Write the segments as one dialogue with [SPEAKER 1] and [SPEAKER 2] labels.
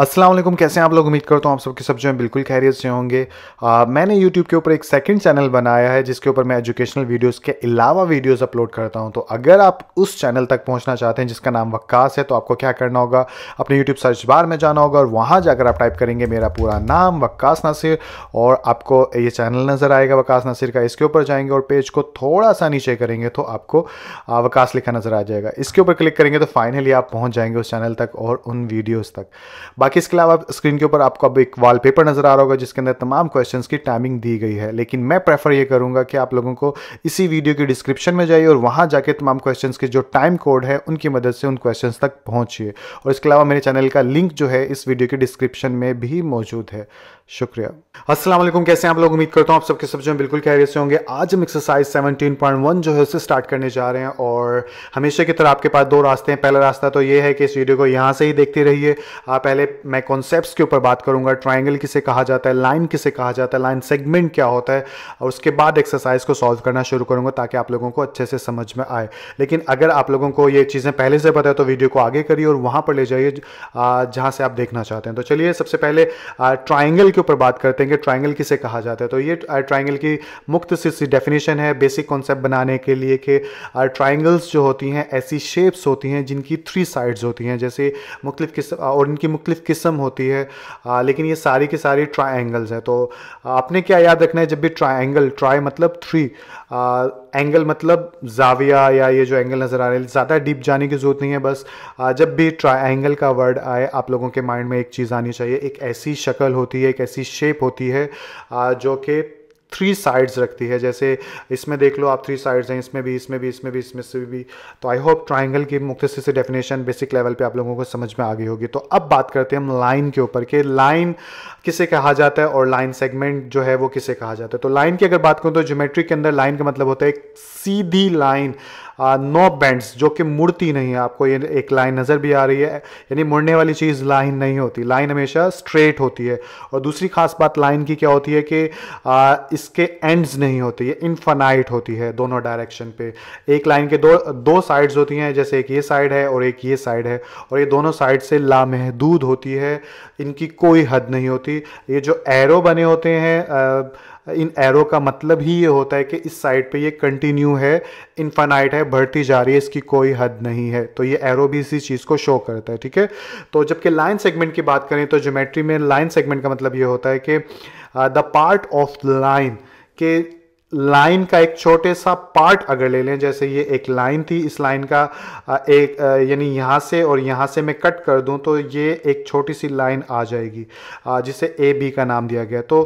[SPEAKER 1] अस्सलाम वालेकुम कैसे हैं आप लोग उम्मीद करता हूँ आप सबके सब जो हैं बिल्कुल खैरियत से होंगे आ, मैंने यूट्यूब के ऊपर एक सेकंड चैनल बनाया है जिसके ऊपर मैं एजुकेशनल वीडियोस के अलावा वीडियोस अपलोड करता हूँ तो अगर आप उस चैनल तक पहुँचना चाहते हैं जिसका नाम वक्कास है तो आपको क्या करना होगा अपने यूट्यूब सर्च बार में जाना होगा और वहाँ जाकर आप टाइप करेंगे मेरा पूरा नाम वक्कास नासिर और आपको ये चैनल नज़र आएगा वक्कास नासिर का इसके ऊपर जाएंगे और पेज को थोड़ा सा नीचे करेंगे तो आपको वकास लिखा नज़र आ जाएगा इसके ऊपर क्लिक करेंगे तो फाइनली आप पहुँच जाएंगे उस चैनल तक और उन वीडियोज़ तक बाकी इसके अलावा स्क्रीन के ऊपर आपको अब एक वॉलपेपर नज़र आ रहा होगा जिसके अंदर तमाम क्वेश्चंस की टाइमिंग दी गई है लेकिन मैं प्रेफर ये करूंगा कि आप लोगों को इसी वीडियो के डिस्क्रिप्शन में जाइए और वहाँ जाके तमाम क्वेश्चन के जो टाइम कोड है उनकी मदद से उन क्वेश्चन तक पहुँचिए और इसके अलावा मेरे चैनल का लिंक जो है इस वीडियो के डिस्क्रिप्शन में भी मौजूद है शुक्रिया अस्सलाम वालेकुम कैसे हैं आप लोग उम्मीद करता हूँ आप सबके सब जो बिल्कुल कैरियर से होंगे आज हम एक्सरसाइज 17.1 जो है उससे स्टार्ट करने जा रहे हैं और हमेशा की तरह आपके पास दो रास्ते हैं पहला रास्ता तो ये है कि इस वीडियो को यहाँ से ही देखते रहिए आप पहले मैं कॉन्सेप्ट के ऊपर बात करूंगा ट्राइंगल किसे कहा जाता है लाइन किसे कहा जाता है लाइन सेगमेंट क्या होता है और उसके बाद एक्सरसाइज को सॉल्व करना शुरू करूंगा ताकि आप लोगों को अच्छे से समझ में आए लेकिन अगर आप लोगों को ये चीज़ें पहले से पता है तो वीडियो को आगे करिए और वहाँ पर ले जाइए जहाँ से आप देखना चाहते हैं तो चलिए सबसे पहले ट्राइंगल के ऊपर बात करते हैं कि ट्राइंगल किसे कहा जाता है तो ये ट्राइंगल uh, की मुक्त सी डेफिनेशन है बेसिक कॉन्सेप्ट बनाने के लिए कि ट्राइंगल्स uh, जो होती हैं ऐसी शेप्स होती हैं जिनकी थ्री साइड्स होती हैं जैसे मुख्तफ किस्म uh, और इनकी मुख्तलिफ किस्म होती है आ, लेकिन ये सारी की सारी ट्राइंगल्स हैं तो आपने क्या याद रखना है जब भी ट्राइंगल ट्राई मतलब थ्री एंगल मतलब जाविया या ये जो एंगल नज़र आ रहे हैं ज़्यादा डीप जाने की ज़रूरत नहीं है बस आ, जब भी ट्राइंगल का वर्ड आए आप लोगों के माइंड में एक चीज़ आनी चाहिए एक ऐसी शक्ल होती है एक ऐसी शेप होती है आ, जो कि थ्री साइड्स रखती है जैसे इसमें देख लो आप थ्री साइड्स हैं इसमें भी इसमें भी इसमें भी इसमें से भी तो आई होप ट्राइंगल की मुख्त से डेफिनेशन बेसिक लेवल पे आप लोगों को समझ में आ गई होगी तो अब बात करते हैं हम लाइन के ऊपर कि लाइन किसे कहा जाता है और लाइन सेगमेंट जो है वो किसे कहा जाता है तो लाइन की अगर बात करूँ तो ज्योमेट्री के अंदर लाइन का मतलब होता है एक सीधी लाइन नो बैंड्स जो कि मुड़ती नहीं है आपको ये एक लाइन नज़र भी आ रही है यानी मुड़ने वाली चीज़ लाइन नहीं होती लाइन हमेशा स्ट्रेट होती है और दूसरी खास बात लाइन की क्या होती है कि आ, इसके एंड्स नहीं होते ये इनफाइनाइट होती है दोनों डायरेक्शन पे एक लाइन के दो दो साइड्स होती हैं जैसे एक ये साइड है और एक ये साइड है और ये दोनों साइड से लामहदूद होती है इनकी कोई हद नहीं होती ये जो एरो बने होते हैं आ, इन एरो का मतलब ही ये होता है कि इस साइड पे ये कंटिन्यू है इनफाइनाइट है बढ़ती जा रही है इसकी कोई हद नहीं है तो ये एरो भी इसी चीज़ को शो करता है ठीक है तो जबकि लाइन सेगमेंट की बात करें तो ज्योमेट्री में लाइन सेगमेंट का मतलब ये होता है कि द पार्ट ऑफ लाइन के लाइन का एक छोटे सा पार्ट अगर ले लें जैसे ये एक लाइन थी इस लाइन का एक यानी यहाँ से और यहाँ से मैं कट कर दूँ तो ये एक छोटी सी लाइन आ जाएगी जिसे ए बी का नाम दिया गया तो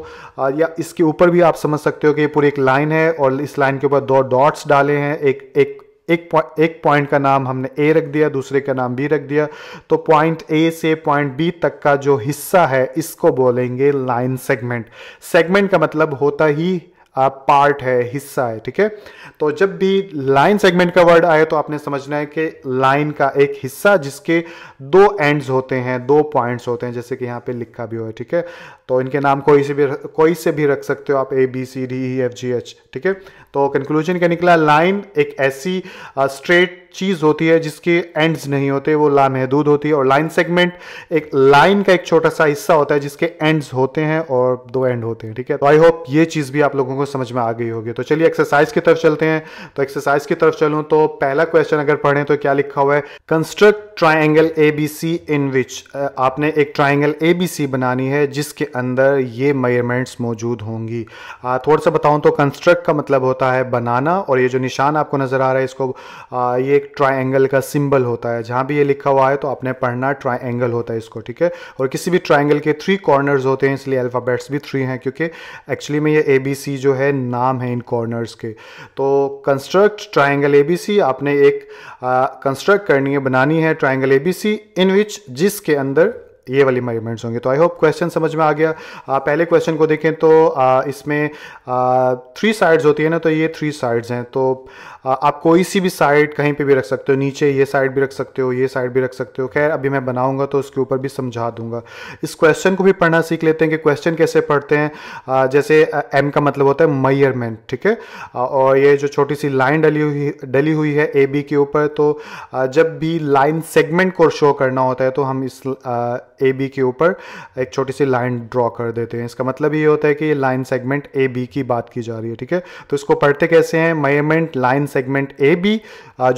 [SPEAKER 1] या इसके ऊपर भी आप समझ सकते हो कि ये पूरी एक लाइन है और इस लाइन के ऊपर दो डॉट्स डाले हैं एक एक एक पॉइंट एक पॉइंट का नाम हमने ए रख दिया दूसरे का नाम बी रख दिया तो पॉइंट ए से पॉइंट बी तक का जो हिस्सा है इसको बोलेंगे लाइन सेगमेंट सेगमेंट का मतलब होता ही पार्ट है हिस्सा है ठीक है तो जब भी लाइन सेगमेंट का वर्ड आए तो आपने समझना है कि लाइन का एक हिस्सा जिसके दो एंड्स होते हैं दो पॉइंट्स होते हैं जैसे कि यहाँ पे लिखा भी हो है ठीक है तो इनके नाम कोई से भी कोई से भी रख सकते हो आप A B C D E F G H ठीक है तो कंक्लूजन क्या निकला लाइन एक ऐसी स्ट्रेट चीज़ होती है जिसके एंड्स नहीं होते वो लामहदूद होती है और लाइन सेगमेंट एक लाइन का एक छोटा सा हिस्सा होता है जिसके एंड्स होते हैं और दो एंड होते हैं ठीक है तो आई होप ये चीज़ भी आप लोगों को समझ में आ गई होगी तो चलिए एक्सरसाइज की तरफ चलते हैं तो एक्सरसाइज की तरफ चलूँ तो पहला क्वेश्चन अगर पढ़ें तो क्या लिखा हुआ है construct triangle A B C in which आपने एक ट्राइंगल ए बी सी बनानी है जिसके अंदर ये मेयरमेंट्स मौजूद होंगी थोड़ा सा बताऊँ तो कंस्ट्रक्ट का मतलब होता होता है बनाना और ये जो निशान आपको नज़र आ रहा है इसको आ, ये एक ट्राइंगल का सिंबल होता है जहाँ भी ये लिखा हुआ है तो आपने पढ़ना ट्राइंगल होता है इसको ठीक है और किसी भी ट्राइंगल के थ्री कॉर्नर्स होते हैं इसलिए अल्फ़ाबेट्स भी थ्री हैं क्योंकि एक्चुअली में ये ए बी सी जो है नाम है इन कॉर्नर्स के तो construct triangle A B C आपने एक कंस्ट्रक्ट करनी है बनानी है triangle A B C in विच जिसके अंदर ये वाली मेजरमेंट्स होंगे तो आई होप क्वेश्चन समझ में आ गया आ, पहले क्वेश्चन को देखें तो आ, इसमें आ, थ्री साइड्स होती है ना तो ये थ्री साइड्स हैं तो आ, आप कोई सी भी साइड कहीं पे भी रख सकते हो नीचे ये साइड भी रख सकते हो ये साइड भी रख सकते हो खैर अभी मैं बनाऊंगा तो उसके ऊपर भी समझा दूंगा इस क्वेश्चन को भी पढ़ना सीख लेते हैं कि क्वेश्चन कैसे पढ़ते हैं आ, जैसे एम का मतलब होता है मयरमेंट ठीक है और ये जो छोटी सी लाइन डली हुई डली हुई है ए बी के ऊपर तो जब भी लाइन सेगमेंट को शो करना होता है तो हम इस ए बी के ऊपर एक छोटी सी लाइन ड्रॉ कर देते हैं इसका मतलब ये होता है कि लाइन सेगमेंट ए बी की बात की जा रही है ठीक है तो इसको पढ़ते कैसे हैं measurement line segment A B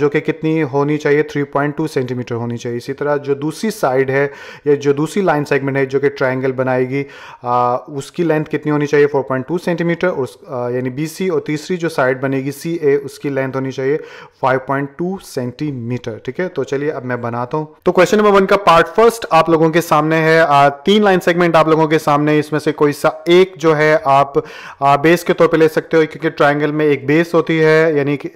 [SPEAKER 1] जो कि कितनी होनी चाहिए 3.2 सेंटीमीटर होनी चाहिए इसी तरह जो दूसरी साइड है या जो दूसरी लाइन सेगमेंट है जो कि ट्राइंगल बनाएगी आ, उसकी लेंथ कितनी होनी चाहिए 4.2 सेंटीमीटर और यानी बी सी और तीसरी जो साइड बनेगी सी ए उसकी लेंथ होनी चाहिए 5.2 सेंटीमीटर ठीक है तो चलिए अब मैं बनाता हूँ तो क्वेश्चन नंबर वन का पार्ट फर्स्ट आप लोगों के सामने है आ, तीन लाइन सेगमेंट आप लोगों के सामने इसमें से कोई सा एक जो है आप आ, बेस के तौर पे ले सकते हो क्योंकि ट्रायंगल में एक बेस होती है यानी कि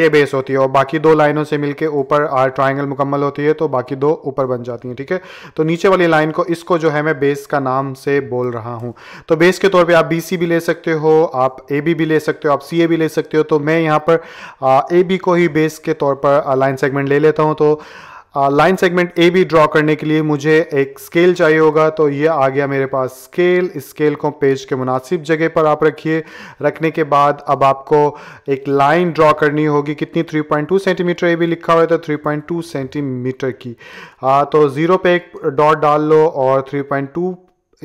[SPEAKER 1] ये बेस होती है और बाकी दो लाइनों से मिलके ऊपर ट्रायंगल मुकम्मल होती है तो बाकी दो ऊपर बन जाती हैं ठीक है थीके? तो नीचे वाली लाइन को इसको जो है मैं बेस का नाम से बोल रहा हूँ तो बेस के तौर पर आप बी भी ले सकते हो आप ए भी ले सकते हो आप सी भी ले सकते हो तो मैं यहाँ पर ए को ही बेस के तौर पर लाइन सेगमेंट ले लेता हूँ तो लाइन सेगमेंट ए भी ड्रॉ करने के लिए मुझे एक स्केल चाहिए होगा तो ये आ गया मेरे पास स्केल इस स्केल को पेज के मुनासिब जगह पर आप रखिए रखने के बाद अब आपको एक लाइन ड्रॉ करनी होगी कितनी 3.2 सेंटीमीटर ए भी लिखा हुआ है तो 3.2 सेंटीमीटर की आ, तो ज़ीरो पे एक डॉट डाल लो और 3.2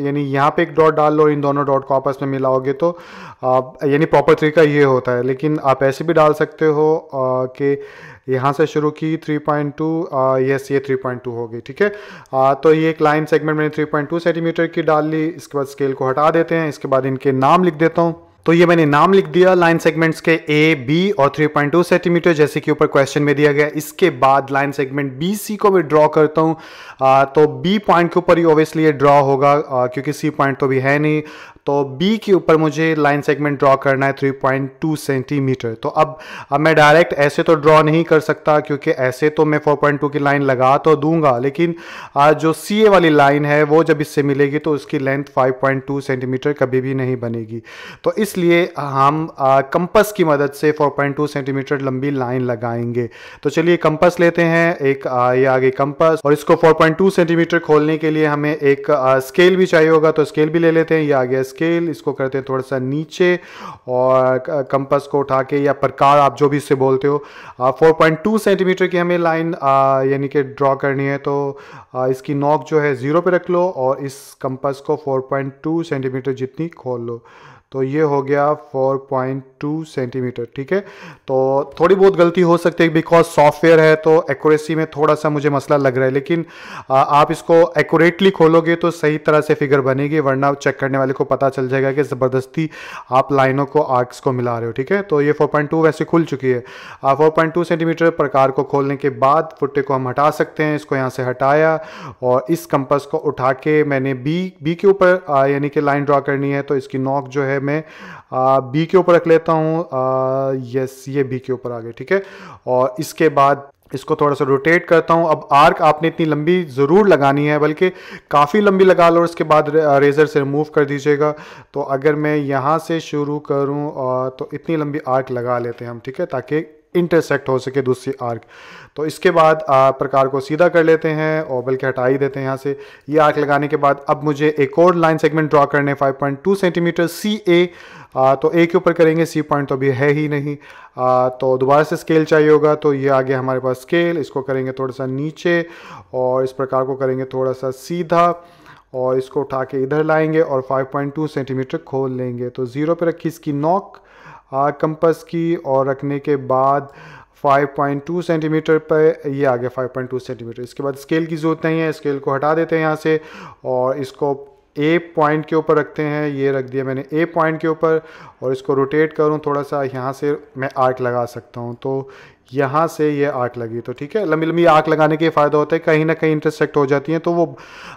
[SPEAKER 1] यानी यहाँ पे एक डॉट डाल लो इन दोनों डॉट को आपस में मिलाओगे तो यानी प्रॉपर तरीका ये होता है लेकिन आप ऐसे भी डाल सकते हो कि यहाँ से शुरू की 3.2 यस ये 3.2 हो गई ठीक है तो ये एक लाइन सेगमेंट मैंने 3.2 सेंटीमीटर की डाल ली इसके बाद स्केल को हटा देते हैं इसके बाद इनके नाम लिख देता हूँ तो ये मैंने नाम लिख दिया लाइन सेगमेंट्स के ए बी और 3.2 सेंटीमीटर जैसे कि ऊपर क्वेश्चन में दिया गया इसके बाद लाइन सेगमेंट बी सी को मैं ड्रॉ करता हूँ तो बी पॉइंट के ऊपर ही ऑब्वियसली ये ड्रॉ होगा आ, क्योंकि सी पॉइंट तो भी है नहीं तो बी के ऊपर मुझे लाइन सेगमेंट ड्रॉ करना है 3.2 सेंटीमीटर तो अब अब मैं डायरेक्ट ऐसे तो ड्रॉ नहीं कर सकता क्योंकि ऐसे तो मैं 4.2 की लाइन लगा तो दूंगा लेकिन आज जो सी ए वाली लाइन है वो जब इससे मिलेगी तो उसकी लेंथ 5.2 सेंटीमीटर कभी भी नहीं बनेगी तो इसलिए हम कंपस की मदद से 4.2 सेंटीमीटर लंबी लाइन लगाएंगे तो चलिए कंपस लेते हैं एक आ, ये आगे कंपस और इसको 4.2 सेंटीमीटर खोलने के लिए हमें एक आ, स्केल भी चाहिए होगा तो स्केल भी ले लेते हैं ये आगे स्केल इसको करते हैं थोड़ा सा नीचे और कंपस को उठा के या प्रकार आप जो भी इससे बोलते हो फोर पॉइंट टू सेंटीमीटर की हमें लाइन यानी कि ड्रॉ करनी है तो आ, इसकी नॉक जो है ज़ीरो पे रख लो और इस कंपस को फोर पॉइंट टू सेंटीमीटर जितनी खोल लो तो ये हो गया 4.2 सेंटीमीटर ठीक है तो थोड़ी बहुत गलती हो सकती है बिकॉज सॉफ्टवेयर है तो एक्यूरेसी में थोड़ा सा मुझे मसला लग रहा है लेकिन आप इसको एक्यूरेटली खोलोगे तो सही तरह से फिगर बनेगी वरना चेक करने वाले को पता चल जाएगा कि ज़बरदस्ती आप लाइनों को आर्क्स को मिला रहे हो ठीक है तो ये 4.2 वैसे खुल चुकी है फोर सेंटीमीटर प्रकार को खोलने के बाद फुटे को हम हटा सकते हैं इसको यहाँ से हटाया और इस कंपस को उठा के मैंने बी बी के ऊपर यानी कि लाइन ड्रा करनी है तो इसकी नॉक जो है में बी के ऊपर रख लेता हूँ यस ये बी के ऊपर आ गए ठीक है और इसके बाद इसको थोड़ा सा रोटेट करता हूँ अब आर्क आपने इतनी लंबी ज़रूर लगानी है बल्कि काफ़ी लंबी लगा लो और इसके बाद रेज़र से रिमूव कर दीजिएगा तो अगर मैं यहाँ से शुरू करूँ तो इतनी लंबी आर्क लगा लेते हैं हम ठीक है ताकि इंटरसेक्ट हो सके दूसरी आर्क तो इसके बाद प्रकार को सीधा कर लेते हैं और बल्कि हटा ही देते हैं यहाँ से ये आग लगाने के बाद अब मुझे एक और लाइन सेगमेंट ड्रॉ करने 5.2 सेंटीमीटर सी ए आ, तो ए के ऊपर करेंगे सी पॉइंट तो अभी है ही नहीं आ, तो दोबारा से स्केल चाहिए होगा तो ये आ गया हमारे पास स्केल इसको करेंगे थोड़ा सा नीचे और इस प्रकार को करेंगे थोड़ा सा सीधा और इसको उठा के इधर लाएंगे और 5.2 सेंटीमीटर खोल लेंगे तो ज़ीरो पे रखी इसकी नॉक कंपस की और रखने के बाद 5.2 सेंटीमीटर पर ये आ गया 5.2 सेंटीमीटर इसके बाद स्केल की ज़रूरत नहीं है स्केल को हटा देते हैं यहाँ से और इसको ए पॉइंट के ऊपर रखते हैं ये रख दिया मैंने ए पॉइंट के ऊपर और इसको रोटेट करूँ थोड़ा सा यहाँ से मैं आर्क लगा सकता हूँ तो यहाँ से ये आग लगी तो ठीक है लंबी लंबी आग लगाने के फ़ायदा होता है कहीं ना कहीं इंटरसेक्ट हो जाती हैं तो वो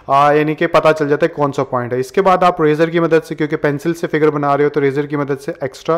[SPEAKER 1] यानी कि पता चल जाता है कौन सा पॉइंट है इसके बाद आप रेज़र की मदद से क्योंकि पेंसिल से फिगर बना रहे हो तो रेज़र की मदद से एक्स्ट्रा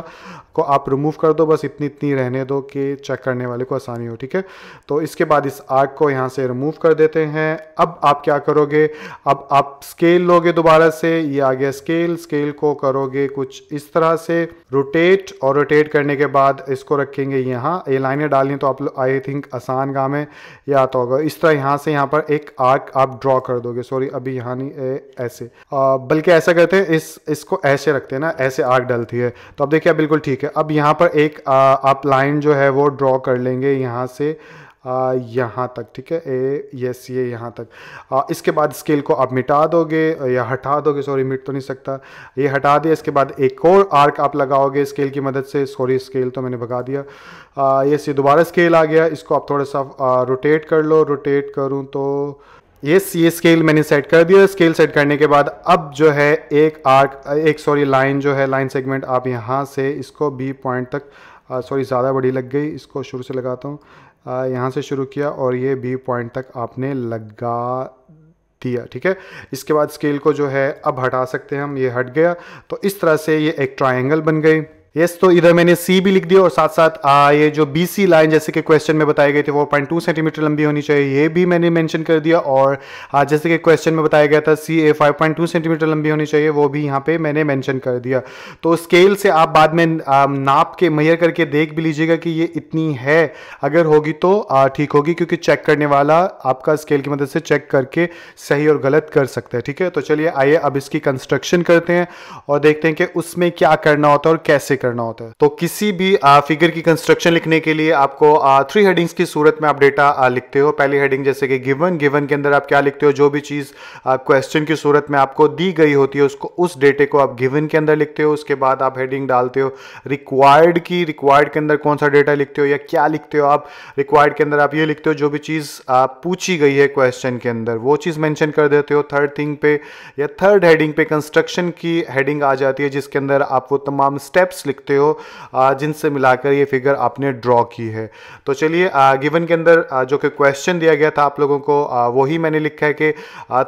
[SPEAKER 1] को आप रिमूव कर दो बस इतनी इतनी रहने दो कि चेक करने वाले को आसानी हो ठीक है तो इसके बाद इस आग को यहाँ से रिमूव कर देते हैं अब आप क्या करोगे अब आप स्केल लोगे दोबारा से ये आ गया स्केल स्केल को करोगे कुछ इस तरह से रोटेट और रोटेट करने के बाद इसको रखेंगे यहाँ ये लाइनें डालनी तो आप आई थिंक आसान काम है या आता होगा इस तरह यहाँ से यहाँ पर एक आर्क आप ड्रॉ कर दोगे सॉरी अभी यहाँ नहीं ए, ऐसे बल्कि ऐसा करते हैं इस इसको ऐसे रखते हैं ना ऐसे आर्क डलती है तो अब देखिए बिल्कुल ठीक है अब यहाँ पर एक आ, आप लाइन जो है वो ड्रॉ कर लेंगे यहाँ से यहाँ तक ठीक है ए यस ये यहाँ तक आ, इसके बाद स्केल को आप मिटा दोगे या हटा दोगे सॉरी मिट तो नहीं सकता ये हटा दिया इसके बाद एक और आर्क आप लगाओगे स्केल की मदद से सॉरी स्केल तो मैंने भगा दिया ये सी ये दोबारा स्केल आ गया इसको आप थोड़ा सा आ, रोटेट कर लो रोटेट करूँ तो यस ये स्केल मैंने सेट कर दिया स्केल सेट करने के बाद अब जो है एक आर्क एक सॉरी लाइन जो है लाइन सेगमेंट आप यहाँ से इसको बी पॉइंट तक सॉरी ज़्यादा बड़ी लग गई इसको शुरू से लगाता हूँ यहाँ से शुरू किया और ये बी पॉइंट तक आपने लगा दिया ठीक है इसके बाद स्केल को जो है अब हटा सकते हैं हम ये हट गया तो इस तरह से ये एक ट्रायंगल बन गई यस तो इधर मैंने सी भी लिख दिया और साथ साथ आ, ये जो बी सी लाइन जैसे कि क्वेश्चन में बताए गई थी वो पॉइंट टू सेंटीमीटर लंबी होनी चाहिए ये भी मैंने मेंशन कर दिया और आ, जैसे कि क्वेश्चन में बताया गया था C A five point two centimetre लंबी होनी चाहिए वो भी यहाँ पे मैंने मेंशन कर दिया तो स्केल से आप बाद में आ, नाप के मैयर करके देख भी लीजिएगा कि ये इतनी है अगर होगी तो ठीक होगी क्योंकि चेक करने वाला आपका स्केल की मदद से चेक करके सही और गलत कर सकता है ठीक है तो चलिए आइए अब इसकी कंस्ट्रक्शन करते हैं और देखते हैं कि उसमें क्या करना होता है और कैसे करना होता है तो किसी भी फिगर की कंस्ट्रक्शन लिखने के लिए आपको थ्री हेडिंग्स की सूरत में आप डेटा लिखते हो पहली हेडिंग जैसे कि गिवन गिवन के अंदर आप क्या लिखते हो जो भी चीज़ क्वेश्चन की सूरत में आपको दी गई होती है उसको उस डेटे को आप गिवन के अंदर लिखते हो उसके बाद आप हेडिंग डालते हो रिक्वायर्ड की रिक्वायर्ड के अंदर कौन सा डेटा लिखते हो या क्या लिखते हो आप रिक्वायर्ड के अंदर आप ये लिखते हो जो भी चीज़ पूछी गई है क्वेश्चन के अंदर वो चीज़ मैंशन कर देते हो थर्ड थिंग पे या थर्ड हेडिंग पे कंस्ट्रक्शन की हेडिंग आ जाती है जिसके अंदर आप वो तमाम स्टेप्स लिखते हो जिनसे मिलाकर ये फिगर आपने ड्रॉ की है तो चलिए गिवन के अंदर जो कि क्वेश्चन दिया गया था आप लोगों को वही मैंने लिखा है कि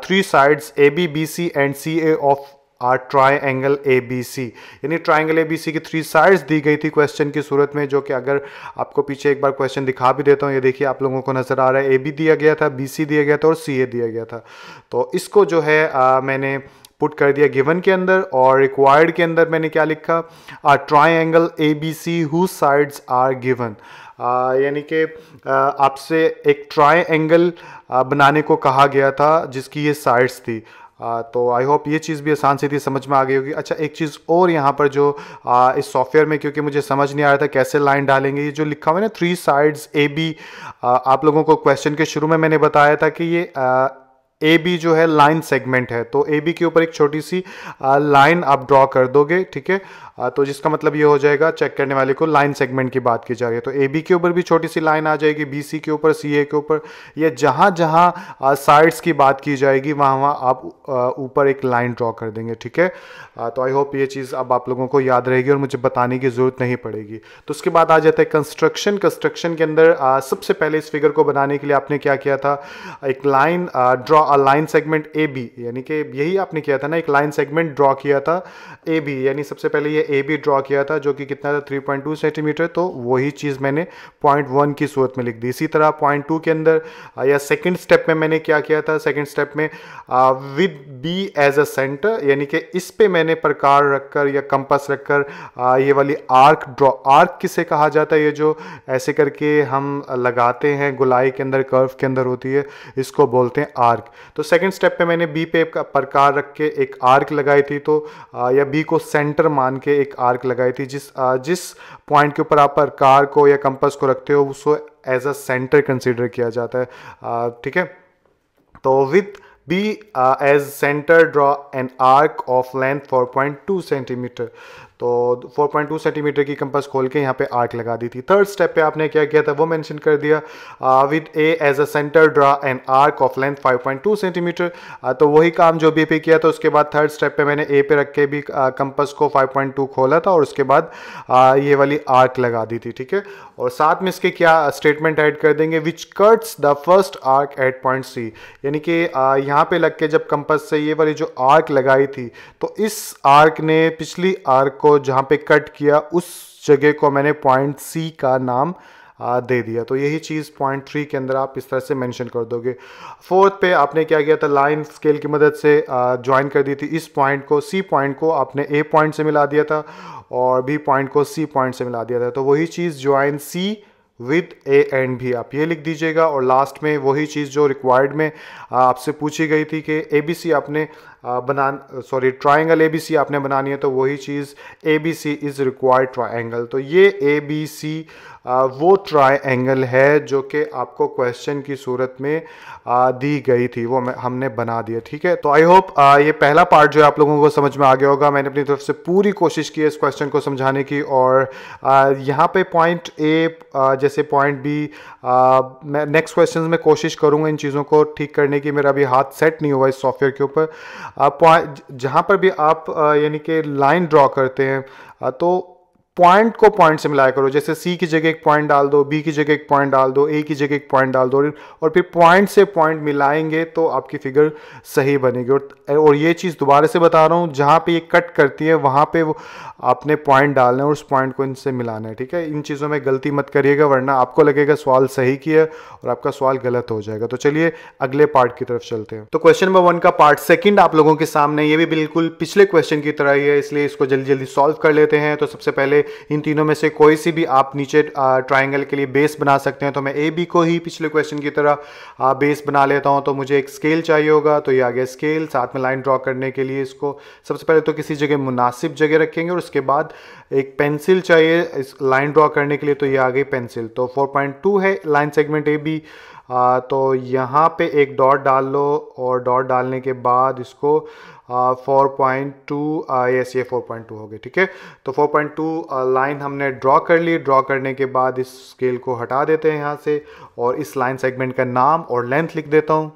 [SPEAKER 1] three sides A B B C and C A of our triangle A B C यानी ट्राइंगल ए बी सी की थ्री साइड्स दी गई थी क्वेश्चन की सूरत में जो कि अगर आपको पीछे एक बार क्वेश्चन दिखा भी देता हूँ ये देखिए आप लोगों को नज़र आ रहा है ए बी दिया गया था बी सी दिया गया था और सी ए दिया गया था तो इसको जो है आ, मैंने पुट कर दिया गिवन के अंदर और रिक्वायर्ड के अंदर मैंने क्या लिखा आ angle A B C who sides are given यानी कि आपसे एक ट्राई एंगल बनाने को कहा गया था जिसकी ये साइड्स थी आ, तो आई होप ये चीज़ भी आसान से थी समझ में आ गई होगी अच्छा एक चीज़ और यहाँ पर जो आ, इस सॉफ्टवेयर में क्योंकि मुझे समझ नहीं आ रहा था कैसे लाइन डालेंगे ये जो लिखा हुआ है ना थ्री साइड्स ए बी आप लोगों को क्वेश्चन के शुरू में मैंने बताया था कि ये ए बी जो है लाइन सेगमेंट है तो ए बी के ऊपर एक छोटी सी लाइन आप ड्रॉ कर दोगे ठीक है हाँ, तो जिसका मतलब ये हो जाएगा चेक करने वाले को लाइन सेगमेंट की बात की जा रही है तो ए बी के ऊपर भी छोटी सी लाइन आ जाएगी बी सी के ऊपर सी ए के ऊपर या जहाँ जहाँ साइड्स की बात की जाएगी वहाँ वहाँ आप ऊपर एक लाइन ड्रॉ कर देंगे ठीक है तो आई होप ये चीज़ अब आप लोगों को याद रहेगी और मुझे बताने की ज़रूरत नहीं पड़ेगी तो उसके बाद आ जाता है कंस्ट्रक्शन कंस्ट्रक्शन के अंदर सबसे पहले इस फिगर को बनाने के लिए आपने क्या किया था एक line draw a line segment A B यानी कि यही आपने किया था ना एक लाइन सेगमेंट ड्रॉ किया था ए बी यानी सबसे पहले ये ए बी ड्रॉ किया था जो कि कितना था 3.2 सेंटीमीटर तो वही चीज़ मैंने पॉइंट वन की सूरत में लिख दी इसी तरह पॉइंट टू के अंदर या सेकंड स्टेप में मैंने क्या किया था सेकंड स्टेप में with B as a centre यानी कि इस पे मैंने प्रकार रखकर या कंपस रखकर ये वाली आर्क ड्रॉ आर्क किसे कहा जाता है ये जो ऐसे करके हम लगाते हैं गुलाई के अंदर कर्व के अंदर होती है इसको बोलते हैं आर्क तो सेकेंड स्टेप पर मैंने बी पे प्रकार रख के एक आर्क लगाई थी तो या बी को सेंटर मान के पे एक आर्क लगाई थी जिस आ, जिस पॉइंट के ऊपर आप कार को या कंपस को रखते हो उसको एज अ सेंटर कंसिडर किया जाता है ठीक है तो with as centre draw an arc of length four point two centimetre तो 4.2 सेंटीमीटर की कंपास खोल के यहाँ पे आर्क लगा दी थी थर्ड स्टेप पे आपने क्या किया था वो मेंशन कर दिया with A as a centre draw an arc of length 5.2 centimetre तो वही काम जो भी पे किया था उसके बाद थर्ड स्टेप पे मैंने ए पे रख के भी कंपस uh, को 5.2 खोला था और उसके बाद आ, uh, ये वाली आर्क लगा दी थी ठीक है और साथ में इसके क्या स्टेटमेंट ऐड कर देंगे which cuts the first arc at point C यानी कि uh, यहाँ पे लग के जब कंपस से ये वाली जो आर्क लगाई थी तो इस आर्क ने पिछली आर्क को जहाँ पे कट किया उस जगह को मैंने पॉइंट सी का नाम दे दिया तो यही चीज़ पॉइंट थ्री के अंदर आप इस तरह से मेंशन कर दोगे फोर्थ पे आपने क्या किया था लाइन स्केल की मदद से ज्वाइन कर दी थी इस पॉइंट को सी पॉइंट को आपने ए पॉइंट से मिला दिया था और बी पॉइंट को सी पॉइंट से मिला दिया था तो वही चीज़ join C with A and B आप ये लिख दीजिएगा और लास्ट में वही चीज़ जो रिक्वायर्ड में आपसे पूछी गई थी कि ए बी सी आपने बना sorry triangle A B C आपने बनानी है तो वही चीज़ A B C is required triangle तो ये ए बी सी वो ट्राइंगल है जो कि आपको क्वेश्चन की सूरत में दी गई थी वो हमने बना दिया ठीक है तो आई होप ये पहला पार्ट जो है आप लोगों को समझ में आ गया होगा मैंने अपनी तरफ से पूरी कोशिश की है इस क्वेश्चन को समझाने की और यहाँ पे पॉइंट ए जैसे पॉइंट बी मैं नेक्स्ट क्वेश्चन में कोशिश करूँगा इन चीज़ों को ठीक करने की मेरा अभी हाथ सेट नहीं हुआ इस सॉफ्टवेयर के ऊपर जहाँ पर भी आप यानी कि लाइन ड्रॉ करते हैं तो पॉइंट को पॉइंट से मिलाया करो जैसे सी की जगह एक पॉइंट डाल दो बी की जगह एक पॉइंट डाल दो ए की जगह एक पॉइंट डाल दो और फिर पॉइंट से पॉइंट मिलाएंगे तो आपकी फिगर सही बनेगी और और ये चीज़ दोबारा से बता रहा हूँ जहाँ पे ये कट करती है वहाँ पे वो आपने पॉइंट डालना है और उस पॉइंट को इनसे मिलाना है ठीक है इन चीज़ों में गलती मत करिएगा वरना आपको लगेगा सवाल सही किया और आपका सवाल गलत हो जाएगा तो चलिए अगले पार्ट की तरफ चलते हैं तो क्वेश्चन नंबर वन का पार्ट सेकेंड आप लोगों के सामने ये भी बिल्कुल पिछले क्वेश्चन की तरह ही है इसलिए इसको जल्दी जल्दी सॉल्व कर लेते हैं तो सबसे पहले इन तीनों में से कोई सी भी आप नीचे ट्राइंगल के लिए बेस बना सकते हैं तो मैं ए बी को ही पिछले क्वेश्चन की तरह बेस बना लेता हूँ तो मुझे एक स्केल चाहिए होगा तो ये आ गया स्केल साथ में लाइन ड्रॉ करने के लिए इसको सबसे पहले तो किसी जगह मुनासिब जगह रखेंगे और उसके बाद एक पेंसिल चाहिए इस लाइन ड्रॉ करने के लिए तो ये आ गई पेंसिल तो 4.2 है लाइन सेगमेंट ए बी आ, तो यहाँ पे एक डॉट डाल लो और डॉट डालने के बाद इसको फोर पॉइंट टू यस ये फोर पॉइंट टू हो गए ठीक है तो फोर पॉइंट टू लाइन हमने ड्रॉ कर ली ड्रॉ करने के बाद इस स्केल को हटा देते हैं यहाँ से और इस लाइन सेगमेंट का नाम और लेंथ लिख देता हूँ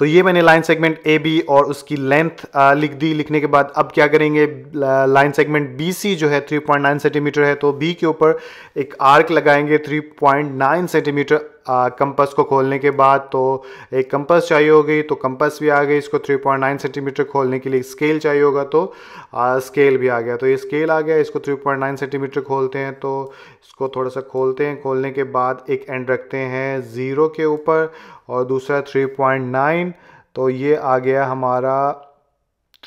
[SPEAKER 1] तो ये मैंने लाइन सेगमेंट ए बी और उसकी लेंथ लिख दी लिखने के बाद अब क्या करेंगे लाइन सेगमेंट बी सी जो है 3.9 सेंटीमीटर है तो बी के ऊपर एक आर्क लगाएंगे 3.9 सेंटीमीटर कंपस को खोलने के बाद तो एक कंपस चाहिए होगी तो कंपस भी आ गई इसको 3.9 सेंटीमीटर खोलने के लिए स्केल चाहिए होगा तो आ, स्केल भी आ गया तो ये स्केल आ गया इसको 3.9 सेंटीमीटर खोलते हैं तो इसको थोड़ा सा खोलते हैं खोलने के बाद एक एंड रखते हैं ज़ीरो के ऊपर और दूसरा 3.9 तो ये आ गया हमारा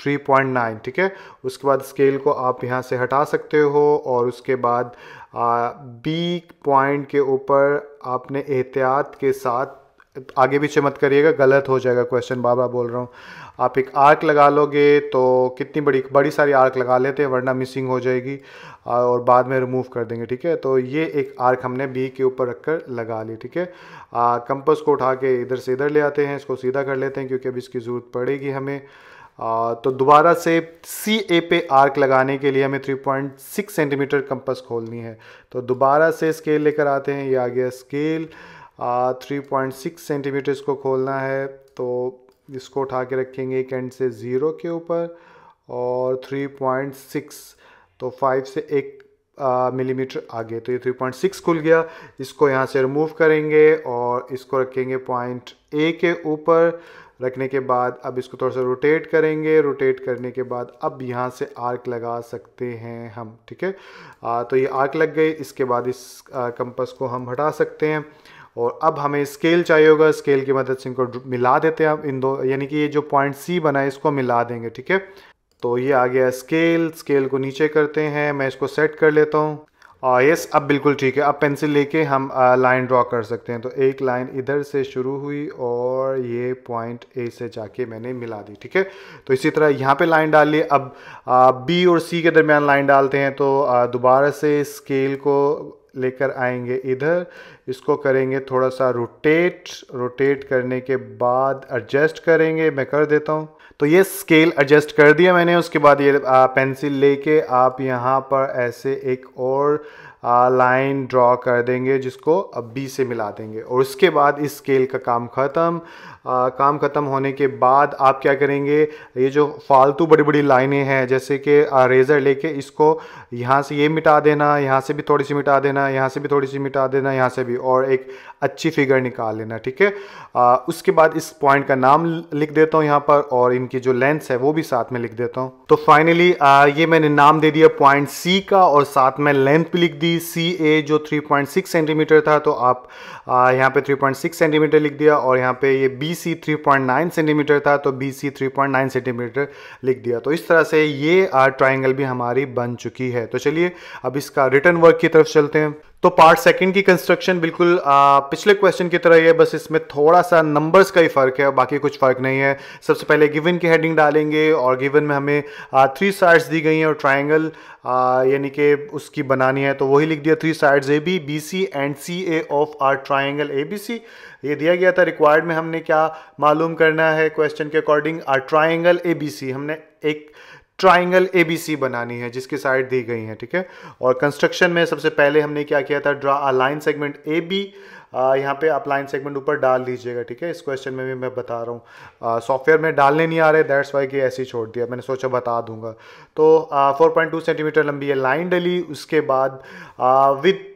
[SPEAKER 1] 3.9 ठीक है उसके बाद स्केल को आप यहाँ से हटा सकते हो और उसके बाद आ, बी पॉइंट के ऊपर आपने एहतियात के साथ आगे पीछे मत करिएगा गलत हो जाएगा क्वेश्चन बार बार बोल रहा हूँ आप एक आर्क लगा लोगे तो कितनी बड़ी बड़ी सारी आर्क लगा लेते हैं वरना मिसिंग हो जाएगी और बाद में रिमूव कर देंगे ठीक है तो ये एक आर्क हमने बी के ऊपर रख कर लगा ली ठीक है कंपस को उठा के इधर से इधर ले आते हैं इसको सीधा कर लेते हैं क्योंकि अब इसकी ज़रूरत पड़ेगी हमें आ, तो दोबारा से सी ए पे आर्क लगाने के लिए हमें 3.6 सेंटीमीटर कंपस खोलनी है तो दोबारा से स्केल लेकर आते हैं ये आ गया scale three point six centimetre इसको खोलना है तो इसको उठा के रखेंगे एक एंड से ज़ीरो के ऊपर और थ्री पॉइंट सिक्स तो फाइव से एक मिलीमीटर uh, आगे तो ये थ्री पॉइंट सिक्स खुल गया इसको यहाँ से रिमूव करेंगे और इसको रखेंगे पॉइंट ए के ऊपर रखने के बाद अब इसको थोड़ा सा रोटेट करेंगे रोटेट करने के बाद अब यहाँ से आर्क लगा सकते हैं हम ठीक है तो ये आर्क लग गई इसके बाद इस कंपस को हम हटा सकते हैं और अब हमें स्केल चाहिए होगा स्केल की मदद से इनको मिला देते हैं हम इन दो यानी कि ये जो पॉइंट सी बना है इसको मिला देंगे ठीक है तो ये आ गया स्केल स्केल को नीचे करते हैं मैं इसको सेट कर लेता हूँ और यस अब बिल्कुल ठीक है अब पेंसिल लेके हम लाइन ड्रॉ कर सकते हैं तो एक लाइन इधर से शुरू हुई और ये पॉइंट ए से जाके मैंने मिला दी ठीक है तो इसी तरह यहाँ पे लाइन डाल ली अब आ, बी और सी के दरमियान लाइन डालते हैं तो दोबारा से स्केल को लेकर आएंगे इधर इसको करेंगे थोड़ा सा रोटेट रोटेट करने के बाद एडजस्ट करेंगे मैं कर देता हूँ तो ये स्केल एडजस्ट कर दिया मैंने उसके बाद ये आ, पेंसिल लेके आप यहाँ पर ऐसे एक और लाइन ड्रॉ कर देंगे जिसको अब बी से मिला देंगे और उसके बाद इस स्केल का काम ख़त्म काम ख़त्म होने के बाद आप क्या करेंगे ये जो फालतू बड़ी बड़ी लाइनें हैं जैसे कि रेज़र लेके इसको यहाँ से ये मिटा देना यहाँ से भी थोड़ी सी मिटा देना यहाँ से भी थोड़ी सी मिटा देना यहाँ से भी और एक अच्छी फिगर निकाल लेना ठीक है उसके बाद इस पॉइंट का नाम लिख देता हूँ यहाँ पर और इनकी जो लेंथ है वो भी साथ में लिख देता हूँ तो फाइनली ये मैंने नाम दे दिया पॉइंट सी का और साथ में लेंथ भी लिख दी सी ए जो 3.6 सेंटीमीटर था तो आप यहाँ पे 3.6 सेंटीमीटर लिख दिया और यहाँ पे ये बी सी सेंटीमीटर था तो बी सी सेंटीमीटर लिख दिया तो इस तरह से ये ट्राइंगल भी हमारी बन चुकी है तो चलिए अब इसका रिटर्न वर्क की तरफ चलते हैं तो पार्ट सेकंड की कंस्ट्रक्शन बिल्कुल आ, पिछले क्वेश्चन की तरह ही है बस इसमें थोड़ा सा नंबर्स का ही फर्क है बाकी कुछ फर्क नहीं है सबसे पहले गिवन की हेडिंग डालेंगे और गिवन में हमें आ, थ्री साइड्स दी गई हैं और ट्राइंगल यानी कि उसकी बनानी है तो वही लिख दिया three sides A B B C and C A of our triangle A B C ये दिया गया था रिक्वायर्ड में हमने क्या मालूम करना है क्वेश्चन के according our triangle A B C हमने एक ट्राइंगल ए बी सी बनानी है जिसकी साइड दी गई है ठीक है और कंस्ट्रक्शन में सबसे पहले हमने क्या किया था draw line segment A B यहाँ पे आप लाइन सेगमेंट ऊपर डाल दीजिएगा ठीक है इस क्वेश्चन में भी मैं बता रहा हूँ सॉफ्टवेयर में डालने नहीं आ रहे दैट्स वाई कि ऐसे ही छोड़ दिया मैंने सोचा बता दूंगा तो फोर पॉइंट टू सेंटीमीटर लंबी है लाइन डली उसके बाद with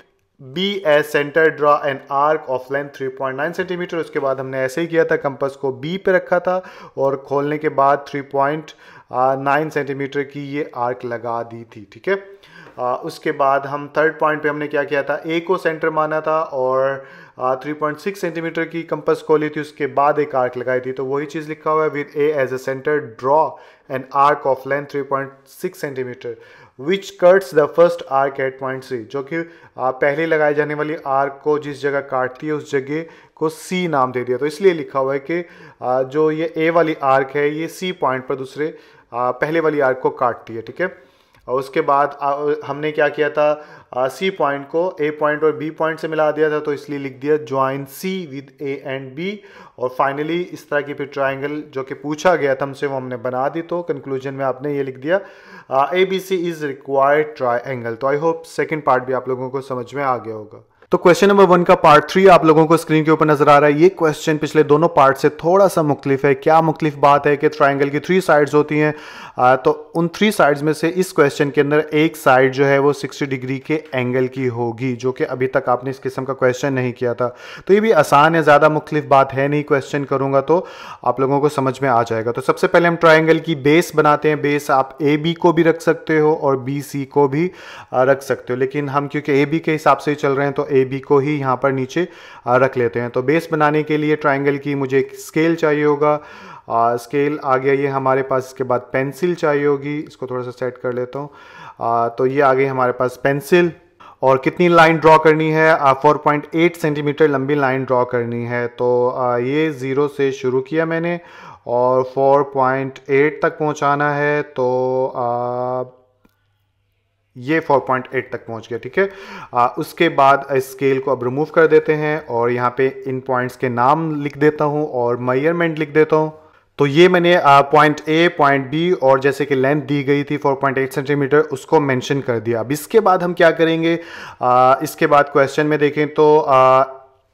[SPEAKER 1] B as centre draw an arc of length 3.9 centimetre उसके बाद हमने ऐसे ही किया था कंपस को बी पे रखा था और खोलने के बाद थ्री पॉइंट नाइन सेंटीमीटर की ये आर्क लगा दी थी ठीक है उसके बाद हम थर्ड पॉइंट पे हमने क्या किया था ए को सेंटर माना था और थ्री पॉइंट सिक्स सेंटीमीटर की कंपस खोली थी उसके बाद एक आर्क लगाई थी तो वही चीज़ लिखा हुआ है with A as a centre draw an arc of length three point six centimetre which cuts the first arc at point C जो कि पहले लगाए जाने वाली आर्क को जिस जगह काटती है उस जगह को सी नाम दे दिया तो इसलिए लिखा हुआ है कि जो ये ए वाली आर्क है ये सी पॉइंट पर दूसरे पहले वाली आर्क को काटती है ठीक है और उसके बाद हमने क्या किया था सी पॉइंट को ए पॉइंट और बी पॉइंट से मिला दिया था तो इसलिए लिख दिया join C with A and B और फाइनली इस तरह की फिर ट्राइंगल जो कि पूछा गया था हमसे वो हमने बना दी तो कंक्लूजन में आपने ये लिख दिया A B C is required triangle तो आई होप सेकेंड पार्ट भी आप लोगों को समझ में आ गया होगा तो क्वेश्चन नंबर वन का पार्ट थ्री आप लोगों को स्क्रीन के ऊपर नजर आ रहा है ये क्वेश्चन पिछले दोनों पार्ट से थोड़ा सा मुख्तलिफ है क्या मुख्तलिफ बात है कि ट्राइंगल की थ्री साइड्स होती हैं तो उन थ्री साइड्स में से इस क्वेश्चन के अंदर एक साइड जो है वो 60 डिग्री के एंगल की होगी जो कि अभी तक आपने इस किस्म का क्वेश्चन नहीं किया था तो ये भी आसान है ज़्यादा मुख्तलिफ बात है नहीं क्वेश्चन करूँगा तो आप लोगों को समझ में आ जाएगा तो सबसे पहले हम ट्राइंगल की बेस बनाते हैं बेस आप ए बी को भी रख सकते हो और बी सी को भी रख सकते हो लेकिन हम क्योंकि ए बी के हिसाब से ही चल रहे हैं तो ए बी को ही यहाँ पर नीचे रख लेते हैं तो बेस बनाने के लिए ट्राइंगल की मुझे एक स्केल चाहिए होगा स्केल आ गया ये हमारे पास इसके बाद पेंसिल चाहिए होगी इसको थोड़ा सा सेट कर लेता हूँ तो ये आ गई हमारे पास पेंसिल और कितनी लाइन ड्रॉ करनी है 4.8 सेंटीमीटर लंबी लाइन ड्रॉ करनी है तो आ, ये ज़ीरो से शुरू किया मैंने और 4.8 तक पहुंचाना है तो आ, ये 4.8 तक पहुंच गया ठीक है उसके बाद स्केल को अब रिमूव कर देते हैं और यहाँ पे इन पॉइंट्स के नाम लिख देता हूँ और मयरमेंट लिख देता हूँ तो ये मैंने पॉइंट ए पॉइंट बी और जैसे कि लेंथ दी गई थी 4.8 सेंटीमीटर उसको मेंशन कर दिया अब इसके बाद हम क्या करेंगे आ, इसके बाद क्वेश्चन में देखें तो आ,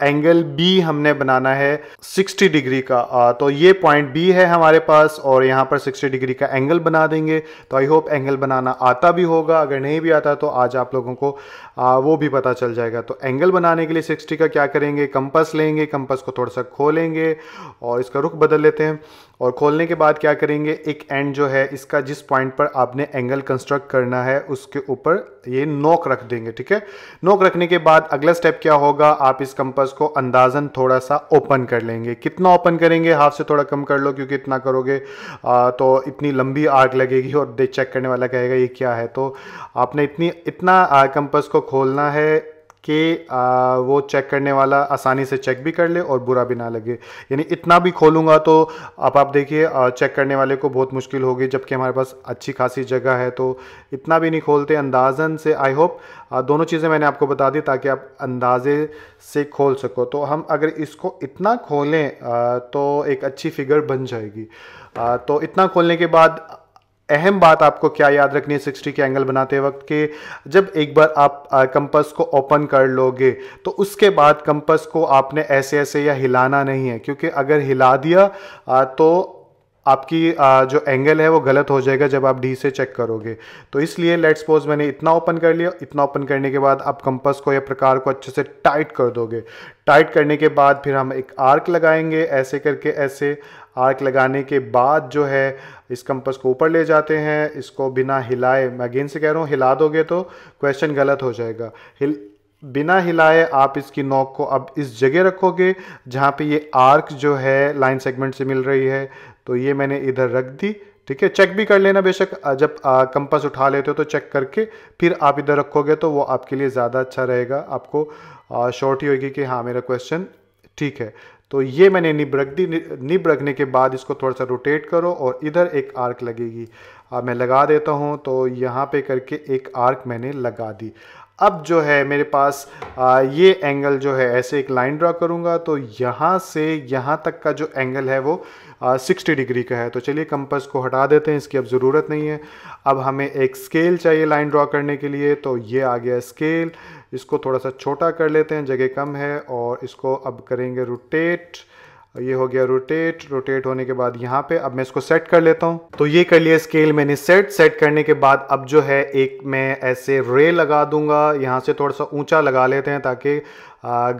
[SPEAKER 1] एंगल बी हमने बनाना है 60 डिग्री का तो ये पॉइंट बी है हमारे पास और यहाँ पर 60 डिग्री का एंगल बना देंगे तो आई होप एंगल बनाना आता भी होगा अगर नहीं भी आता तो आज आप लोगों को वो भी पता चल जाएगा तो एंगल बनाने के लिए 60 का क्या करेंगे कंपस लेंगे कंपस को थोड़ा सा खोलेंगे और इसका रुख बदल लेते हैं और खोलने के बाद क्या करेंगे एक एंड जो है इसका जिस पॉइंट पर आपने एंगल कंस्ट्रक्ट करना है उसके ऊपर ये नोक रख देंगे ठीक है नोक रखने के बाद अगला स्टेप क्या होगा आप इस कंपस उसको अंदाजन थोड़ा सा ओपन कर लेंगे कितना ओपन करेंगे हाफ से थोड़ा कम कर लो क्योंकि इतना करोगे आ, तो इतनी लंबी आग लगेगी और दे चेक करने वाला कहेगा ये क्या है तो आपने इतनी इतना कंपस को खोलना है कि वो चेक करने वाला आसानी से चेक भी कर ले और बुरा भी ना लगे यानी इतना भी खोलूँगा तो आप आप देखिए चेक करने वाले को बहुत मुश्किल होगी जबकि हमारे पास अच्छी खासी जगह है तो इतना भी नहीं खोलते अंदाजन से आई होप दोनों चीज़ें मैंने आपको बता दी ताकि आप अंदाजे से खोल सको तो हम अगर इसको इतना खोलें तो एक अच्छी फिगर बन जाएगी तो इतना खोलने के बाद अहम बात आपको क्या याद रखनी है सिक्सटी के एंगल बनाते वक्त के जब एक बार आप कंपस को ओपन कर लोगे तो उसके बाद कंपस को आपने ऐसे ऐसे या हिलाना नहीं है क्योंकि अगर हिला दिया आ, तो आपकी आ, जो एंगल है वो गलत हो जाएगा जब आप डी से चेक करोगे तो इसलिए लेट सपोज मैंने इतना ओपन कर लिया इतना ओपन करने के बाद आप कंपस को या प्रकार को अच्छे से टाइट कर दोगे टाइट करने के बाद फिर हम एक आर्क लगाएंगे ऐसे करके ऐसे आर्क लगाने के बाद जो है इस कंपस को ऊपर ले जाते हैं इसको बिना हिलाए मैं अगेन से कह रहा हूँ हिला दोगे तो क्वेश्चन गलत हो जाएगा हिल बिना हिलाए आप इसकी नोक को अब इस जगह रखोगे जहाँ पे ये आर्क जो है लाइन सेगमेंट से मिल रही है तो ये मैंने इधर रख दी ठीक है चेक भी कर लेना बेशक जब कंपस उठा लेते हो तो चेक करके फिर आप इधर रखोगे तो वो आपके लिए ज़्यादा अच्छा रहेगा आपको शॉर्ट ही होगी कि हाँ मेरा क्वेश्चन ठीक है तो ये मैंने निब रख दी निब रखने के बाद इसको थोड़ा सा रोटेट करो और इधर एक आर्क लगेगी अब मैं लगा देता हूँ तो यहाँ पे करके एक आर्क मैंने लगा दी अब जो है मेरे पास ये एंगल जो है ऐसे एक लाइन ड्रा करूँगा तो यहाँ से यहाँ तक का जो एंगल है वो सिक्सटी डिग्री का है तो चलिए कंपस को हटा देते हैं इसकी अब ज़रूरत नहीं है अब हमें एक स्केल चाहिए लाइन ड्रा करने के लिए तो ये आ गया स्केल इसको थोड़ा सा छोटा कर लेते हैं जगह कम है और इसको अब करेंगे रोटेट ये हो गया रोटेट रोटेट होने के बाद यहाँ पे अब मैं इसको सेट कर लेता हूँ तो ये कर लिया स्केल मैंने सेट सेट करने के बाद अब जो है एक मैं ऐसे रे लगा दूंगा यहाँ से थोड़ा सा ऊंचा लगा लेते हैं ताकि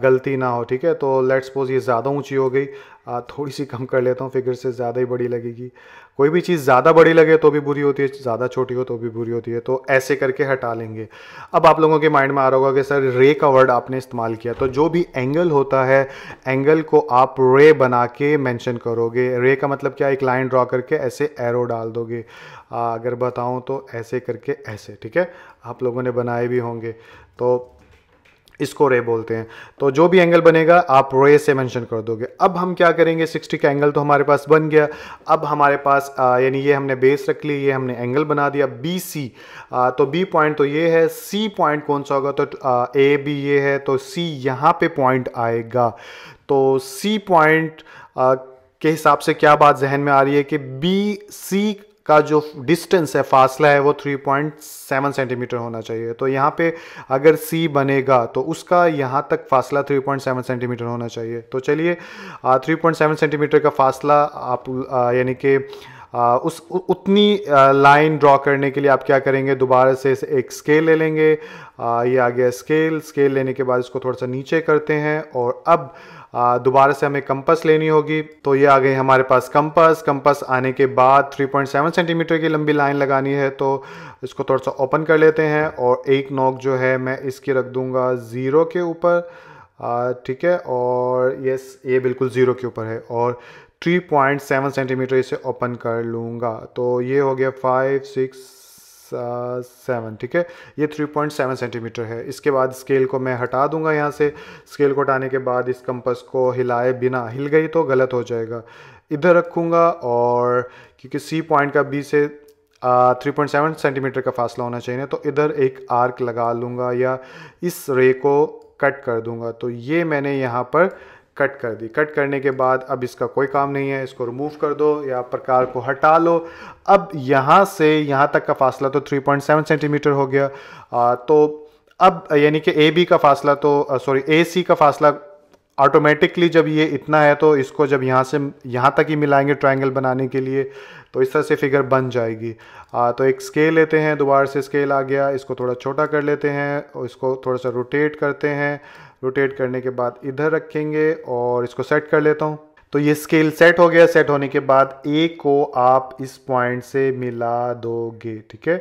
[SPEAKER 1] गलती ना हो ठीक है तो लेट्स सपोज ये ज़्यादा ऊंची हो गई थोड़ी सी कम कर लेता हूँ फिगर से ज़्यादा ही बड़ी लगेगी कोई भी चीज़ ज़्यादा बड़ी लगे तो भी बुरी होती है ज़्यादा छोटी हो तो भी बुरी होती है तो ऐसे करके हटा लेंगे अब आप लोगों के माइंड में आ रहा होगा कि सर रे का वर्ड आपने इस्तेमाल किया तो जो भी एंगल होता है एंगल को आप रे बना के मैंशन करोगे रे का मतलब क्या एक लाइन ड्रॉ करके ऐसे एरो डाल दोगे आ, अगर बताऊँ तो ऐसे करके ऐसे ठीक है आप लोगों ने बनाए भी होंगे तो इसको रे बोलते हैं तो जो भी एंगल बनेगा आप रे से मेंशन कर दोगे अब हम क्या करेंगे 60 का एंगल तो हमारे पास बन गया अब हमारे पास यानी ये हमने बेस रख ली ये हमने एंगल बना दिया बी सी तो बी पॉइंट तो ये है सी पॉइंट कौन सा होगा तो ए बी ये है तो सी यहाँ पे पॉइंट आएगा तो सी पॉइंट के हिसाब से क्या बात जहन में आ रही है कि बी सी का जो डिस्टेंस है फासला है वो 3.7 सेंटीमीटर होना चाहिए तो यहाँ पे अगर सी बनेगा तो उसका यहाँ तक फासला 3.7 सेंटीमीटर होना चाहिए तो चलिए 3.7 सेंटीमीटर का फासला आप यानी कि उस उ, उतनी लाइन ड्रॉ करने के लिए आप क्या करेंगे दोबारा से एक स्केल ले लेंगे आ, ये आ गया स्केल स्केल लेने के बाद इसको थोड़ा सा नीचे करते हैं और अब दोबारा से हमें कंपस लेनी होगी तो ये आ गई हमारे पास कंपस कंपस आने के बाद 3.7 सेंटीमीटर की लंबी लाइन लगानी है तो इसको थोड़ा सा ओपन कर लेते हैं और एक नोक जो है मैं इसकी रख दूँगा ज़ीरो के ऊपर ठीक है और यस ये बिल्कुल ज़ीरो के ऊपर है और 3.7 सेंटीमीटर इसे ओपन कर लूँगा तो ये हो गया फाइव सिक्स सेवन ठीक है ये थ्री पॉइंट सेवन सेंटीमीटर है इसके बाद स्केल को मैं हटा दूंगा यहाँ से स्केल को हटाने के बाद इस कंपस को हिलाए बिना हिल गई तो गलत हो जाएगा इधर रखूँगा और क्योंकि सी पॉइंट का बी से थ्री पॉइंट सेवन सेंटीमीटर का फासला होना चाहिए तो इधर एक आर्क लगा लूँगा या इस रे को कट कर दूँगा तो ये मैंने यहाँ पर कट कर दी कट करने के बाद अब इसका कोई काम नहीं है इसको रिमूव कर दो या प्रकार को हटा लो अब यहाँ से यहाँ तक का फासला तो 3.7 सेंटीमीटर हो गया आ, तो अब यानी कि ए बी का फासला तो सॉरी ए सी का फासला ऑटोमेटिकली जब ये इतना है तो इसको जब यहाँ से यहाँ तक ही मिलाएंगे ट्रायंगल बनाने के लिए तो इस तरह से फिगर बन जाएगी आ, तो एक स्केल लेते हैं दोबारा से स्केल आ गया इसको थोड़ा छोटा कर लेते हैं और इसको थोड़ा सा रोटेट करते हैं रोटेट करने के बाद इधर रखेंगे और इसको सेट कर लेता हूँ तो ये स्केल सेट हो गया सेट होने के बाद ए को आप इस पॉइंट से मिला दोगे ठीक है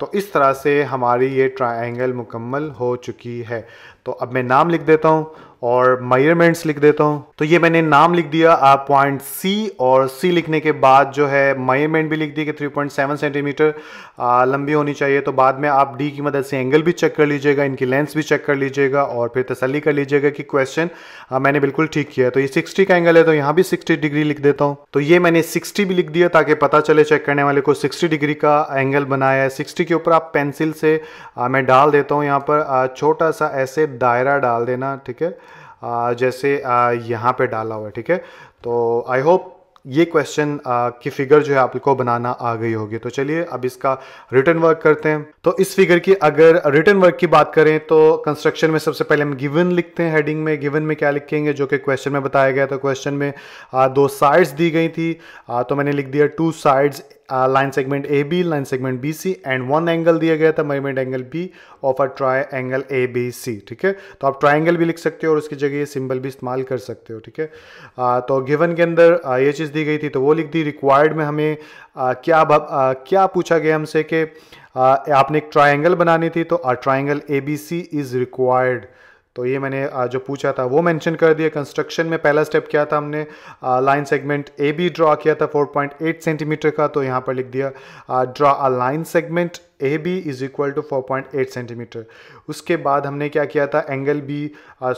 [SPEAKER 1] तो इस तरह से हमारी ये ट्रायंगल मुकम्मल हो चुकी है तो अब मैं नाम लिख देता हूँ और मायरमेंट्स लिख देता हूँ तो ये मैंने नाम लिख दिया आप पॉइंट सी और सी लिखने के बाद जो है मायरमेंट भी लिख दी कि 3.7 सेंटीमीटर लंबी होनी चाहिए तो बाद में आप डी की मदद से एंगल भी चेक कर लीजिएगा इनकी लेंथ भी चेक कर लीजिएगा और फिर तसली कर लीजिएगा कि क्वेश्चन मैंने बिल्कुल ठीक किया तो ये सिक्सटी का एंगल है तो यहाँ भी सिक्सटी डिग्री लिख देता हूँ तो ये मैंने सिक्सटी भी लिख दिया ताकि पता चले चेक करने वाले को सिक्सटी डिग्री का एंगल बनाया है सिक्सटी के ऊपर आप पेंसिल से मैं डाल देता हूँ यहाँ पर छोटा सा ऐसे दायरा डाल देना ठीक है जैसे यहाँ पे डाला हुआ है ठीक है तो आई होप ये क्वेश्चन की फिगर जो है आपको बनाना आ गई होगी तो चलिए अब इसका रिटर्न वर्क करते हैं तो इस फिगर की अगर रिटर्न वर्क की बात करें तो कंस्ट्रक्शन में सबसे पहले हम गिवन लिखते हैं हेडिंग में गिवन में क्या लिखेंगे जो कि क्वेश्चन में बताया गया था क्वेश्चन में आ, दो साइड्स दी गई थी आ, तो मैंने लिख दिया two sides line segment A B line segment B C and one angle दिया गया था measurement angle B of a triangle A B C ठीक है तो आप ट्राइंगल भी लिख सकते हो और उसकी जगह ये सिंबल भी इस्तेमाल कर सकते हो ठीक है तो गिवन के अंदर ये चीज़ दी गई थी तो वो लिख दी रिक्वायर्ड में हमें आ, क्या आ, क्या पूछा गया हमसे कि आपने एक ट्राइंगल बनानी थी तो आ triangle A B C is required तो ये मैंने जो पूछा था वो मेंशन कर दिया कंस्ट्रक्शन में पहला स्टेप क्या था हमने line segment A B draw किया था 4.8 सेंटीमीटर का तो यहाँ पर लिख दिया draw a line segment A B is equal to 4.8 centimetre उसके बाद हमने क्या किया था angle B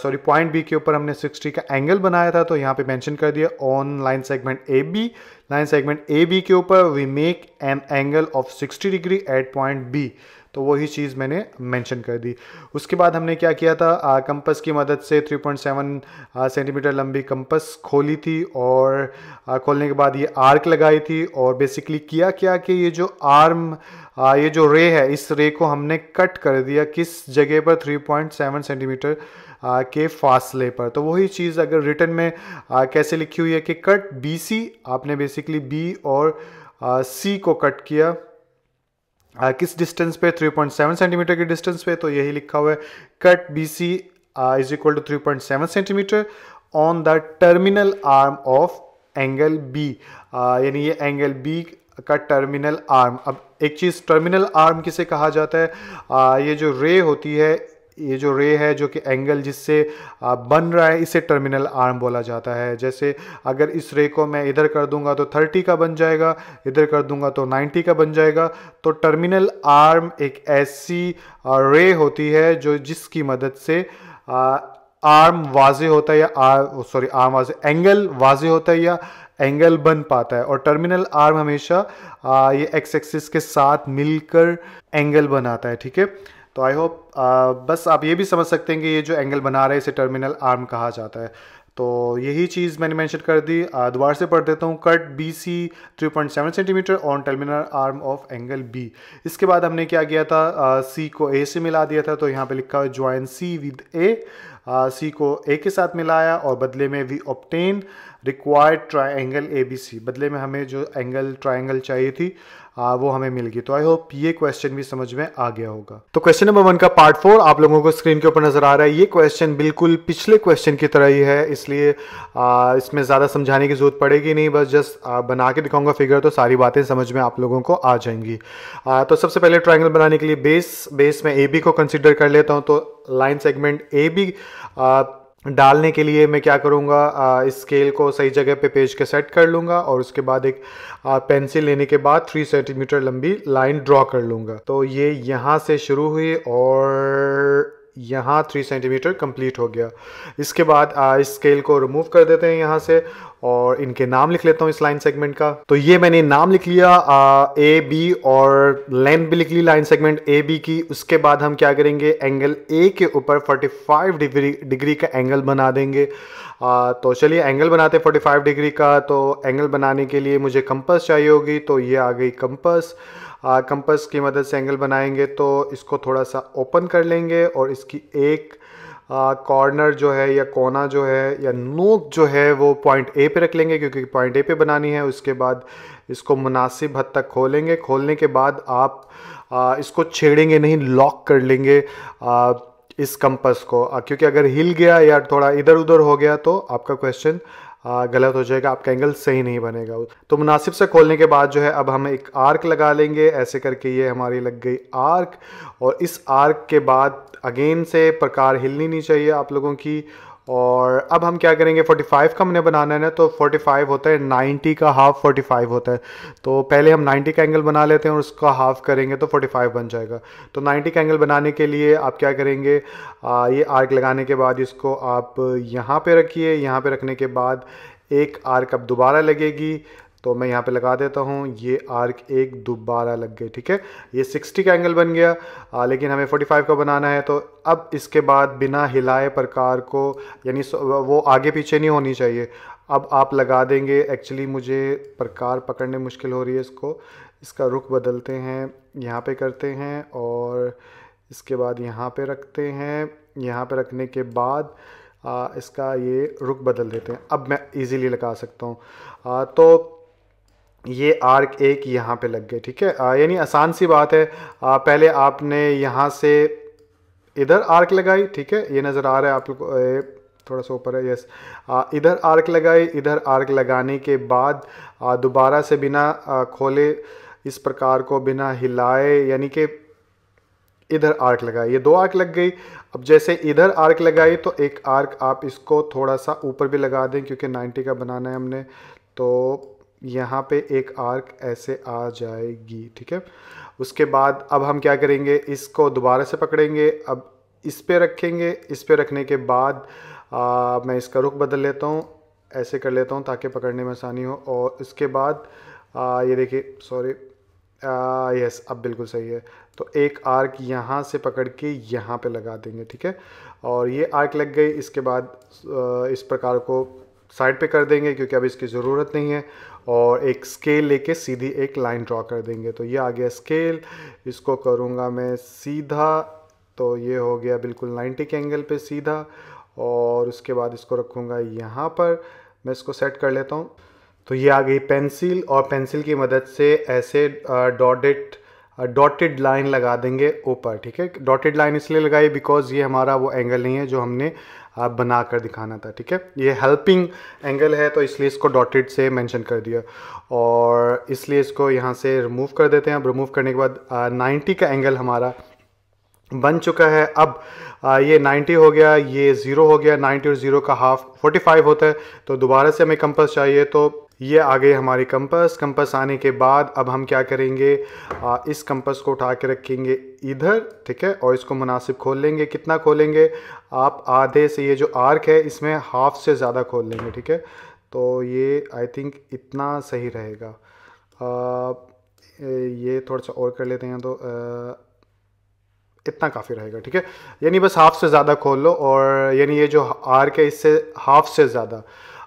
[SPEAKER 1] sorry point B के ऊपर हमने 60 का एंगल बनाया था तो यहाँ पे मेंशन कर दिया on line segment A B line segment A B के ऊपर we make an angle of 60 degree at point B तो वही चीज़ मैंने मेंशन कर दी उसके बाद हमने क्या किया था आ, कंपस की मदद से 3.7 सेंटीमीटर लंबी कंपस खोली थी और आ, खोलने के बाद ये आर्क लगाई थी और बेसिकली किया क्या कि ये जो आर्म आ, ये जो रे है इस रे को हमने कट कर दिया किस जगह पर 3.7 सेंटीमीटर आ, के फासले पर तो वही चीज़ अगर रिटर्न में आ, कैसे लिखी हुई है कि कट बी सी आपने बेसिकली बी और सी को कट किया आ, किस डिस्टेंस पे 3.7 सेंटीमीटर के डिस्टेंस पे तो यही लिखा हुआ है cut B C is equal to three point seven centimetre on the terminal arm of angle B यानी ये एंगल बी का टर्मिनल आर्म अब एक चीज़ टर्मिनल आर्म किसे कहा जाता है आ, ये जो रे होती है ये जो रे है जो कि एंगल जिससे बन रहा है इसे टर्मिनल आर्म बोला जाता है जैसे अगर इस रे को मैं इधर कर दूंगा तो 30 का बन जाएगा इधर कर दूंगा तो 90 का बन जाएगा तो टर्मिनल आर्म एक ऐसी रे होती है जो जिसकी मदद से आर्म वाजे होता है या सॉरी आर्म वाजे एंगल वाजे होता है या एंगल बन पाता है और टर्मिनल आर्म हमेशा आ, ये एक्स एक्सिस के साथ मिलकर एंगल बनाता है ठीक है तो आई होप uh, बस आप ये भी समझ सकते हैं कि ये जो एंगल बना रहे हैं इसे टर्मिनल आर्म कहा जाता है तो यही चीज़ मैंने मेंशन कर दी uh, दोबारा से पढ़ देता हूँ cut B C three point seven centimetre on terminal arm of angle B इसके बाद हमने क्या किया था सी uh, को ए से मिला दिया था तो यहाँ पे लिखा है ज्वाइन सी विद ए सी को ए के साथ मिलाया और बदले में we obtain required triangle A B C बदले में हमें जो एंगल ट्राइंगल चाहिए थी आ, हाँ, वो हमें मिल गई तो आई होप ये क्वेश्चन भी समझ में आ गया होगा तो क्वेश्चन नंबर वन का पार्ट फोर आप लोगों को स्क्रीन के ऊपर नजर आ रहा है ये क्वेश्चन बिल्कुल पिछले क्वेश्चन की तरह ही है इसलिए इसमें ज़्यादा समझाने की जरूरत पड़ेगी नहीं बस जस्ट बना के दिखाऊंगा फिगर तो सारी बातें समझ में आप लोगों को आ जाएंगी आ, तो सबसे पहले ट्राइंगल बनाने के लिए बेस बेस में ए बी को कंसिडर कर लेता हूँ तो लाइन सेगमेंट ए बी डालने के लिए मैं क्या करूँगा इस स्केल को सही जगह पे पेज के सेट कर लूँगा और उसके बाद एक पेंसिल लेने के बाद थ्री सेंटीमीटर लंबी लाइन ड्रॉ कर लूँगा तो ये यहाँ से शुरू हुई और यहाँ थ्री सेंटीमीटर कंप्लीट हो गया इसके बाद इस स्केल को रिमूव कर देते हैं यहाँ से और इनके नाम लिख लेता हूँ इस लाइन सेगमेंट का तो ये मैंने नाम लिख लिया ए बी और लेंथ भी लिख ली लाइन सेगमेंट ए बी की उसके बाद हम क्या करेंगे एंगल ए के ऊपर 45 डिग्री डिग्री का एंगल बना देंगे आ, तो चलिए एंगल बनाते 45 डिग्री का तो एंगल बनाने के लिए मुझे कंपस चाहिए होगी तो ये आ गई कंपस कंपस की मदद से एंगल बनाएंगे तो इसको थोड़ा सा ओपन कर लेंगे और इसकी एक कॉर्नर जो है या कोना जो है या नोक जो है वो पॉइंट ए पे रख लेंगे क्योंकि पॉइंट ए पे बनानी है उसके बाद इसको मुनासिब हद तक खोलेंगे खोलने के बाद आप आ, इसको छेड़ेंगे नहीं लॉक कर लेंगे आ, इस कंपस को क्योंकि अगर हिल गया या थोड़ा इधर उधर हो गया तो आपका क्वेश्चन हाँ, गलत हो जाएगा आपका एंगल सही नहीं बनेगा तो मुनासिब से खोलने के बाद जो है अब हम एक आर्क लगा लेंगे ऐसे करके ये हमारी लग गई आर्क और इस आर्क के बाद अगेन से प्रकार हिलनी नहीं चाहिए आप लोगों की और अब हम क्या करेंगे 45 का हमने बनाना है ना तो 45 होता है 90 का हाफ 45 होता है तो पहले हम 90 का एंगल बना लेते हैं और उसका हाफ करेंगे तो 45 बन जाएगा तो 90 का एंगल बनाने के लिए आप क्या करेंगे आ, ये आर्क लगाने के बाद इसको आप यहाँ पे रखिए यहाँ पे रखने के बाद एक आर्क अब दोबारा लगेगी तो मैं यहाँ पे लगा देता हूँ ये आर्क एक दोबारा लग गए ठीक है ये 60 का एंगल बन गया आ, लेकिन हमें 45 का बनाना है तो अब इसके बाद बिना हिलाए प्रकार को यानी वो आगे पीछे नहीं होनी चाहिए अब आप लगा देंगे एक्चुअली मुझे प्रकार पकड़ने मुश्किल हो रही है इसको इसका रुख बदलते हैं यहाँ पे करते हैं और इसके बाद यहाँ पे रखते हैं यहाँ पे रखने के बाद आ, इसका ये रुख बदल देते हैं अब मैं इजीली लगा सकता हूँ तो ये आर्क एक यहाँ पे लग गए ठीक है यानी आसान सी बात है आ, पहले आपने यहाँ से इधर आर्क लगाई ठीक है ये नज़र आ रहा है आप लोग थोड़ा सा ऊपर है यस आ, इधर आर्क लगाई इधर आर्क लगाने के बाद दोबारा से बिना आ, खोले इस प्रकार को बिना हिलाए यानी कि इधर आर्क लगाई ये दो आर्क लग गई अब जैसे इधर आर्क लगाई तो एक आर्क आप इसको थोड़ा सा ऊपर भी लगा दें क्योंकि 90 का बनाना है हमने तो यहाँ पे एक आर्क ऐसे आ जाएगी ठीक है उसके बाद अब हम क्या करेंगे इसको दोबारा से पकड़ेंगे अब इस पे रखेंगे इस पे रखने के बाद आ, मैं इसका रुख बदल लेता हूँ ऐसे कर लेता हूँ ताकि पकड़ने में आसानी हो और इसके बाद आ, ये देखिए सॉरी यस अब बिल्कुल सही है तो एक आर्क यहाँ से पकड़ के यहाँ पे लगा देंगे ठीक है और ये आर्क लग गई इसके बाद आ, इस प्रकार को साइड पे कर देंगे क्योंकि अब इसकी ज़रूरत नहीं है और एक स्केल लेके सीधी एक लाइन ड्रॉ कर देंगे तो ये आ गया स्केल इसको करूँगा मैं सीधा तो ये हो गया बिल्कुल 90 के एंगल पे सीधा और उसके बाद इसको रखूँगा यहाँ पर मैं इसको सेट कर लेता हूँ तो ये आ गई पेंसिल और पेंसिल की मदद से ऐसे डॉटेड डॉटेड लाइन लगा देंगे ऊपर ठीक है डॉटेड लाइन इसलिए लगाई बिकॉज ये हमारा वो एंगल नहीं है जो हमने आप बना कर दिखाना था ठीक है ये हेल्पिंग एंगल है तो इसलिए इसको डॉटेड से मेंशन कर दिया और इसलिए इसको यहाँ से रिमूव कर देते हैं अब रिमूव करने के बाद नाइन्टी का एंगल हमारा बन चुका है अब आ, ये 90 हो गया ये ज़ीरो हो गया 90 और ज़ीरो का हाफ 45 होता है तो दोबारा से हमें कंपस चाहिए तो ये आ गई हमारी कंपस कंपस आने के बाद अब हम क्या करेंगे आ, इस कंपस को उठा के रखेंगे इधर ठीक है और इसको मुनासिब खोल लेंगे कितना खोलेंगे आप आधे से ये जो आर्क है इसमें हाफ से ज़्यादा खोल लेंगे ठीक है तो ये आई थिंक इतना सही रहेगा ये थोड़ा सा और कर लेते हैं तो आ, इतना काफ़ी रहेगा ठीक है यानी बस हाफ से ज़्यादा खोल लो और यानी ये जो आर्क है इससे हाफ से ज़्यादा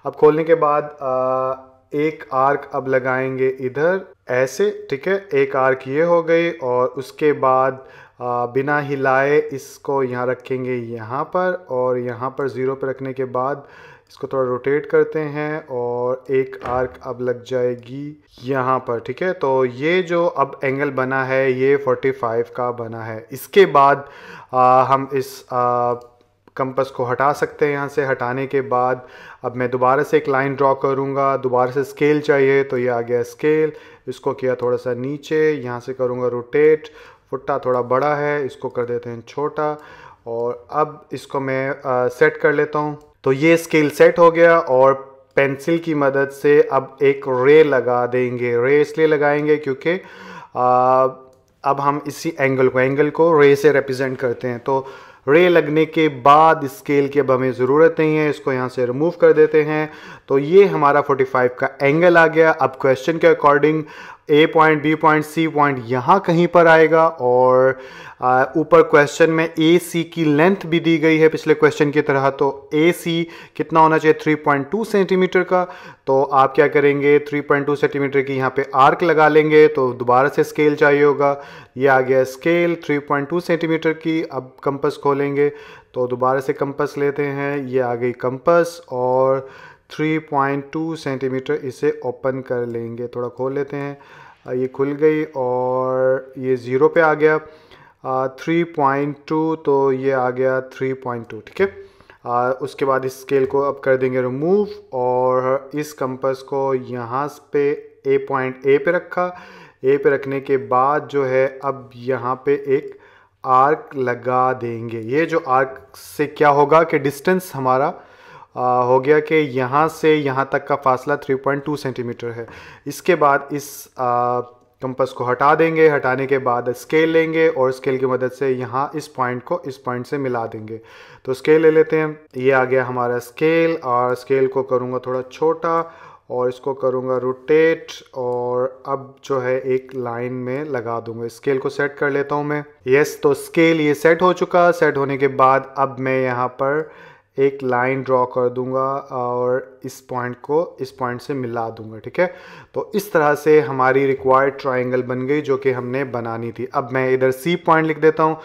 [SPEAKER 1] अब खोलने के बाद आ, एक आर्क अब लगाएंगे इधर ऐसे ठीक है एक आर्क ये हो गई और उसके बाद आ, बिना हिलाए इसको यहाँ रखेंगे यहाँ पर और यहाँ पर ज़ीरो पर रखने के बाद इसको थोड़ा रोटेट करते हैं और एक आर्क अब लग जाएगी यहाँ पर ठीक है तो ये जो अब एंगल बना है ये 45 का बना है इसके बाद आ, हम इस आ, कंपस को हटा सकते हैं यहाँ से हटाने के बाद अब मैं दोबारा से एक लाइन ड्रॉ करूँगा दोबारा से स्केल चाहिए तो ये आ गया स्केल इसको किया थोड़ा सा नीचे यहाँ से करूँगा रोटेट फुट्टा थोड़ा बड़ा है इसको कर देते हैं छोटा और अब इसको मैं आ, सेट कर लेता हूँ तो ये स्केल सेट हो गया और पेंसिल की मदद से अब एक रे लगा देंगे रे इसलिए लगाएंगे क्योंकि अब हम इसी एंगल को एंगल को रे से रिप्रेजेंट करते हैं तो रे लगने के बाद स्केल की अब हमें ज़रूरत नहीं है इसको यहाँ से रिमूव कर देते हैं तो ये हमारा 45 का एंगल आ गया अब क्वेश्चन के according A point B point C point यहाँ कहीं पर आएगा और ऊपर क्वेश्चन में ए सी की लेंथ भी दी गई है पिछले क्वेश्चन की तरह तो ए सी कितना होना चाहिए 3.2 सेंटीमीटर का तो आप क्या करेंगे 3.2 सेंटीमीटर की यहाँ पे आर्क लगा लेंगे तो दोबारा से स्केल चाहिए होगा ये आ गया स्केल 3.2 सेंटीमीटर की अब कंपस खोलेंगे तो दोबारा से कंपस लेते हैं ये आ गई कंपस और 3.2 सेंटीमीटर इसे ओपन कर लेंगे थोड़ा खोल लेते हैं ये खुल गई और ये ज़ीरो पे आ गया थ्री पॉइंट टू तो ये आ गया थ्री पॉइंट टू ठीक है उसके बाद इस स्केल को अब कर देंगे रिमूव और इस कंपास को यहाँ पे ए पॉइंट ए पे रखा ए पे रखने के बाद जो है अब यहाँ पे एक आर्क लगा देंगे ये जो आर्क से क्या होगा कि डिस्टेंस हमारा आ, हो गया कि यहाँ से यहाँ तक का फासला 3.2 सेंटीमीटर है इसके बाद इस कंपास कंपस को हटा देंगे हटाने के बाद स्केल लेंगे और स्केल की मदद से यहाँ इस पॉइंट को इस पॉइंट से मिला देंगे तो स्केल ले लेते हैं ये आ गया हमारा स्केल और स्केल को करूँगा थोड़ा छोटा और इसको करूँगा रोटेट और अब जो है एक लाइन में लगा दूंगा स्केल को सेट कर लेता हूँ मैं यस तो स्केल ये सेट हो चुका सेट होने के बाद अब मैं यहाँ पर एक लाइन ड्रॉ कर दूंगा और इस पॉइंट को इस पॉइंट से मिला दूंगा ठीक है तो इस तरह से हमारी रिक्वायर्ड ट्रायंगल बन गई जो कि हमने बनानी थी अब मैं इधर सी पॉइंट लिख देता हूँ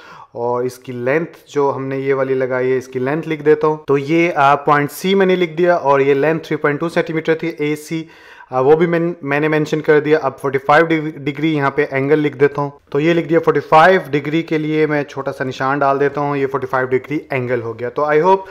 [SPEAKER 1] और इसकी लेंथ जो हमने ये वाली लगाई है इसकी लेंथ लिख देता हूँ तो ये पॉइंट सी मैंने लिख दिया और ये लेंथ 3.2 सेंटीमीटर थी ए सी हाँ, वो भी मैं, मैंने मेंशन कर दिया अब 45 डिग्री यहाँ पे एंगल लिख देता हूँ तो ये लिख दिया 45 डिग्री के लिए मैं छोटा सा निशान डाल देता हूँ ये 45 डिग्री एंगल हो गया तो आई होप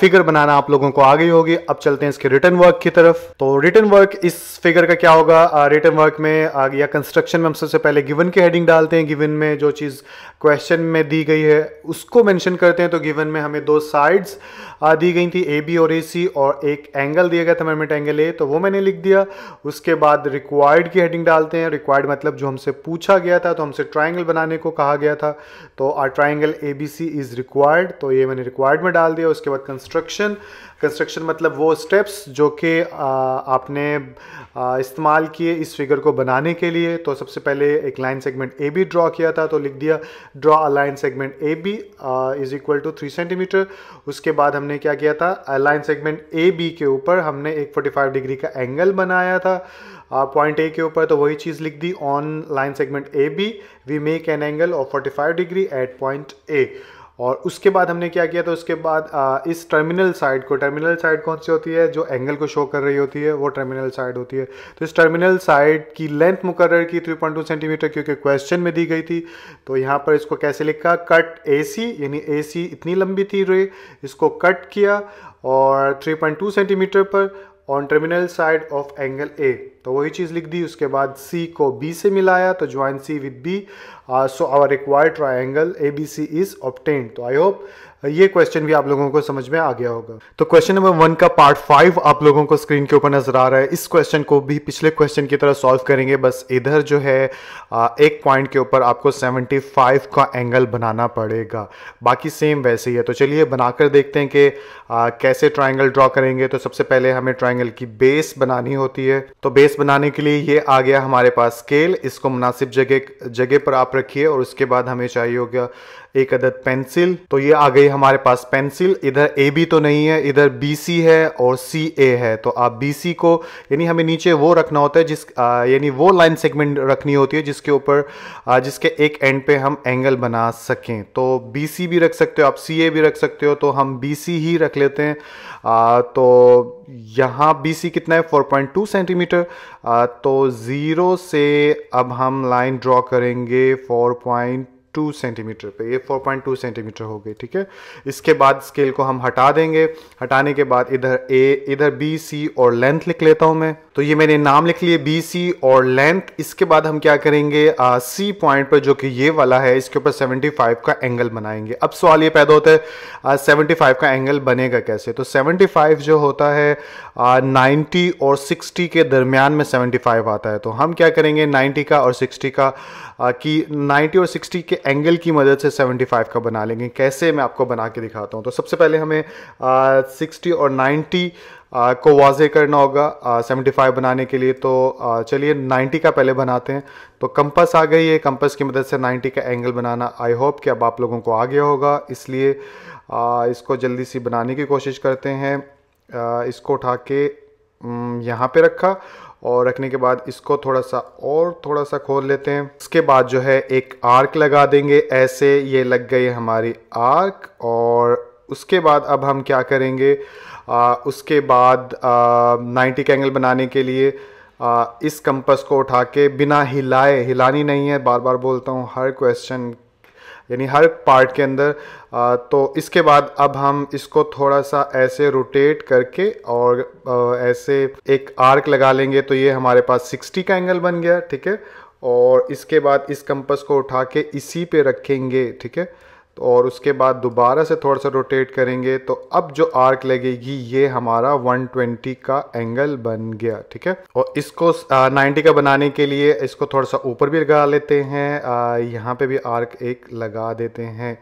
[SPEAKER 1] फिगर बनाना आप लोगों को आ गई होगी अब चलते हैं इसके रिटर्न वर्क की तरफ तो रिटर्न वर्क इस फिगर का क्या होगा रिटर्न वर्क में या कंस्ट्रक्शन में हम सबसे पहले गिवन की हेडिंग डालते हैं गिवन में जो चीज़ क्वेश्चन में दी गई है उसको मैंशन करते हैं तो गिवन में हमें दो साइड्स दी गई थी ए बी और ए सी और एक एंगल दिया गया था मेरमेंट एंगल ए तो वो मैंने लिख दिया उसके बाद रिक्वायर्ड की हेडिंग डालते हैं रिक्वायर्ड मतलब जो हमसे पूछा गया था तो हमसे ट्राइंगल बनाने को कहा गया था तो our triangle A B C is required तो ये मैंने रिक्वायर्ड में डाल दिया उसके बाद कंस्ट्रक्शन कंस्ट्रक्शन मतलब वो स्टेप्स जो कि आपने इस्तेमाल किए इस फिगर को बनाने के लिए तो सबसे पहले एक line segment A B draw किया था तो लिख दिया draw a line segment A B is equal to three centimetre उसके बाद हमने क्या किया था लाइन सेगमेंट ए बी के ऊपर हमने एक फोर्टी फाइव डिग्री का एंगल बनाया था पॉइंट ए के ऊपर तो वही चीज़ लिख दी on line segment A B we make an angle of forty five degree at point A और उसके बाद हमने क्या किया तो उसके बाद आ, इस टर्मिनल साइड को टर्मिनल साइड कौन सी होती है जो एंगल को शो कर रही होती है वो टर्मिनल साइड होती है तो इस टर्मिनल साइड की लेंथ मुकर की 3.2 सेंटीमीटर क्योंकि क्वेश्चन में दी गई थी तो यहाँ पर इसको कैसे लिखा कट ए यानी ए इतनी लंबी थी रे इसको कट किया और 3.2 सेंटीमीटर पर on terminal side of angle A तो वही चीज़ लिख दी उसके बाद सी को बी से मिलाया तो join C with B so our required triangle A B C is obtain तो आई होप ये क्वेश्चन भी आप लोगों को समझ में आ गया होगा तो क्वेश्चन नंबर वन का पार्ट फाइव आप लोगों को स्क्रीन के ऊपर नजर आ रहा है इस क्वेश्चन को भी पिछले क्वेश्चन की तरह सॉल्व करेंगे बस इधर जो है एक पॉइंट के ऊपर आपको 75 का एंगल बनाना पड़ेगा बाकी सेम वैसे ही है तो चलिए बनाकर देखते हैं कि कैसे ट्राइंगल ड्रॉ करेंगे तो सबसे पहले हमें ट्राइंगल की बेस बनानी होती है तो बेस बनाने के लिए ये आ गया हमारे पास स्केल इसको मुनासिब जगह जगह पर आप रखिए और उसके बाद हमें चाहिए होगा एक अदद पेंसिल तो ये आ गई हमारे पास पेंसिल इधर ए बी तो नहीं है इधर बी सी है और सी ए है तो आप बी सी को यानी हमें नीचे वो रखना होता है जिस यानी वो लाइन सेगमेंट रखनी होती है जिसके ऊपर जिसके एक एंड पे हम एंगल बना सकें तो बी सी भी रख सकते हो आप सी ए भी रख सकते हो तो हम बी सी ही रख लेते हैं आ, तो यहाँ बी सी कितना है 4.2 सेंटीमीटर तो ज़ीरो से अब हम लाइन ड्रॉ करेंगे 4.2 टू सेंटीमीटर पे ये फोर पॉइंट टू सेंटीमीटर हो गई ठीक है इसके बाद स्केल को हम हटा देंगे हटाने के बाद इधर ए इधर बी सी और लेंथ लिख लेता हूं मैं तो ये मैंने नाम लिख लिए बी सी और लेंथ इसके बाद हम क्या करेंगे सी पॉइंट पर जो कि ये वाला है इसके ऊपर 75 का एंगल बनाएंगे अब सवाल ये पैदा होता है सेवेंटी फाइव का एंगल बनेगा कैसे तो फाइव जो होता है नाइन्टी और सिक्सटी के दरमियान में सेवेंटी फाइव आता है तो हम क्या करेंगे नाइन्टी का और सिक्सटी का कि की नाइन्टी और सिक्सटी के एंगल की मदद से सेवेंटी फाइव का बना लेंगे कैसे मैं आपको बना के दिखाता हूँ तो सबसे पहले हमें सिक्सटी और नाइन्टी को वाजे करना होगा सेवेंटी फाइव बनाने के लिए तो चलिए नाइन्टी का पहले बनाते हैं तो कंपस आ गई है कंपस की मदद से नाइन्टी का एंगल बनाना आई होप कि अब आप लोगों को आ गया होगा इसलिए आ, इसको जल्दी सी बनाने की कोशिश करते हैं इसको उठा के यहाँ पे रखा और रखने के बाद इसको थोड़ा सा और थोड़ा सा खोल लेते हैं इसके बाद जो है एक आर्क लगा देंगे ऐसे ये लग गई हमारी आर्क और उसके बाद अब हम क्या करेंगे आ, उसके बाद नाइन्टी का एंगल बनाने के लिए आ, इस कंपस को उठा के बिना हिलाए हिलानी नहीं है बार बार बोलता हूँ हर क्वेश्चन यानी हर पार्ट के अंदर तो इसके बाद अब हम इसको थोड़ा सा ऐसे रोटेट करके और ऐसे एक आर्क लगा लेंगे तो ये हमारे पास 60 का एंगल बन गया ठीक है और इसके बाद इस कंपस को उठा के इसी पे रखेंगे ठीक है और उसके बाद दोबारा से थोड़ा सा रोटेट करेंगे तो अब जो आर्क लगेगी ये हमारा 120 का एंगल बन गया ठीक है और इसको आ, 90 का बनाने के लिए इसको थोड़ा सा ऊपर भी लगा लेते हैं आ, यहाँ पे भी आर्क एक लगा देते हैं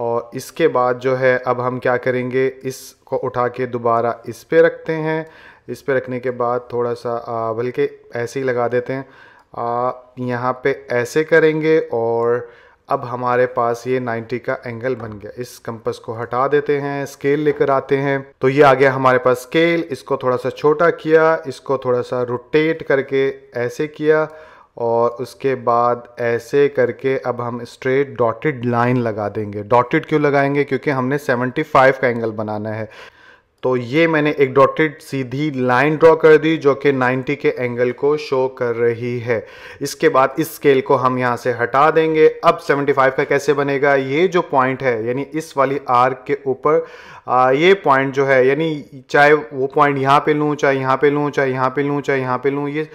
[SPEAKER 1] और इसके बाद जो है अब हम क्या करेंगे इसको उठा के दोबारा इस पर रखते हैं इस पर रखने के बाद थोड़ा सा बल्कि ऐसे ही लगा देते हैं यहाँ पर ऐसे करेंगे और अब हमारे पास ये 90 का एंगल बन गया इस कंपस को हटा देते हैं स्केल लेकर आते हैं तो ये आ गया हमारे पास स्केल इसको थोड़ा सा छोटा किया इसको थोड़ा सा रोटेट करके ऐसे किया और उसके बाद ऐसे करके अब हम स्ट्रेट डॉटेड लाइन लगा देंगे डॉटेड क्यों लगाएंगे क्योंकि हमने 75 का एंगल बनाना है तो ये मैंने एक डॉटेड सीधी लाइन ड्रॉ कर दी जो कि 90 के एंगल को शो कर रही है इसके बाद इस स्केल को हम यहाँ से हटा देंगे अब 75 का कैसे बनेगा ये जो पॉइंट है यानी इस वाली आर्क के ऊपर ये पॉइंट जो है यानी चाहे वो पॉइंट यहाँ पे लूँ चाहे यहाँ पे लूँ चाहे यहाँ पे लूँ चाहे यहाँ पे लूँ ये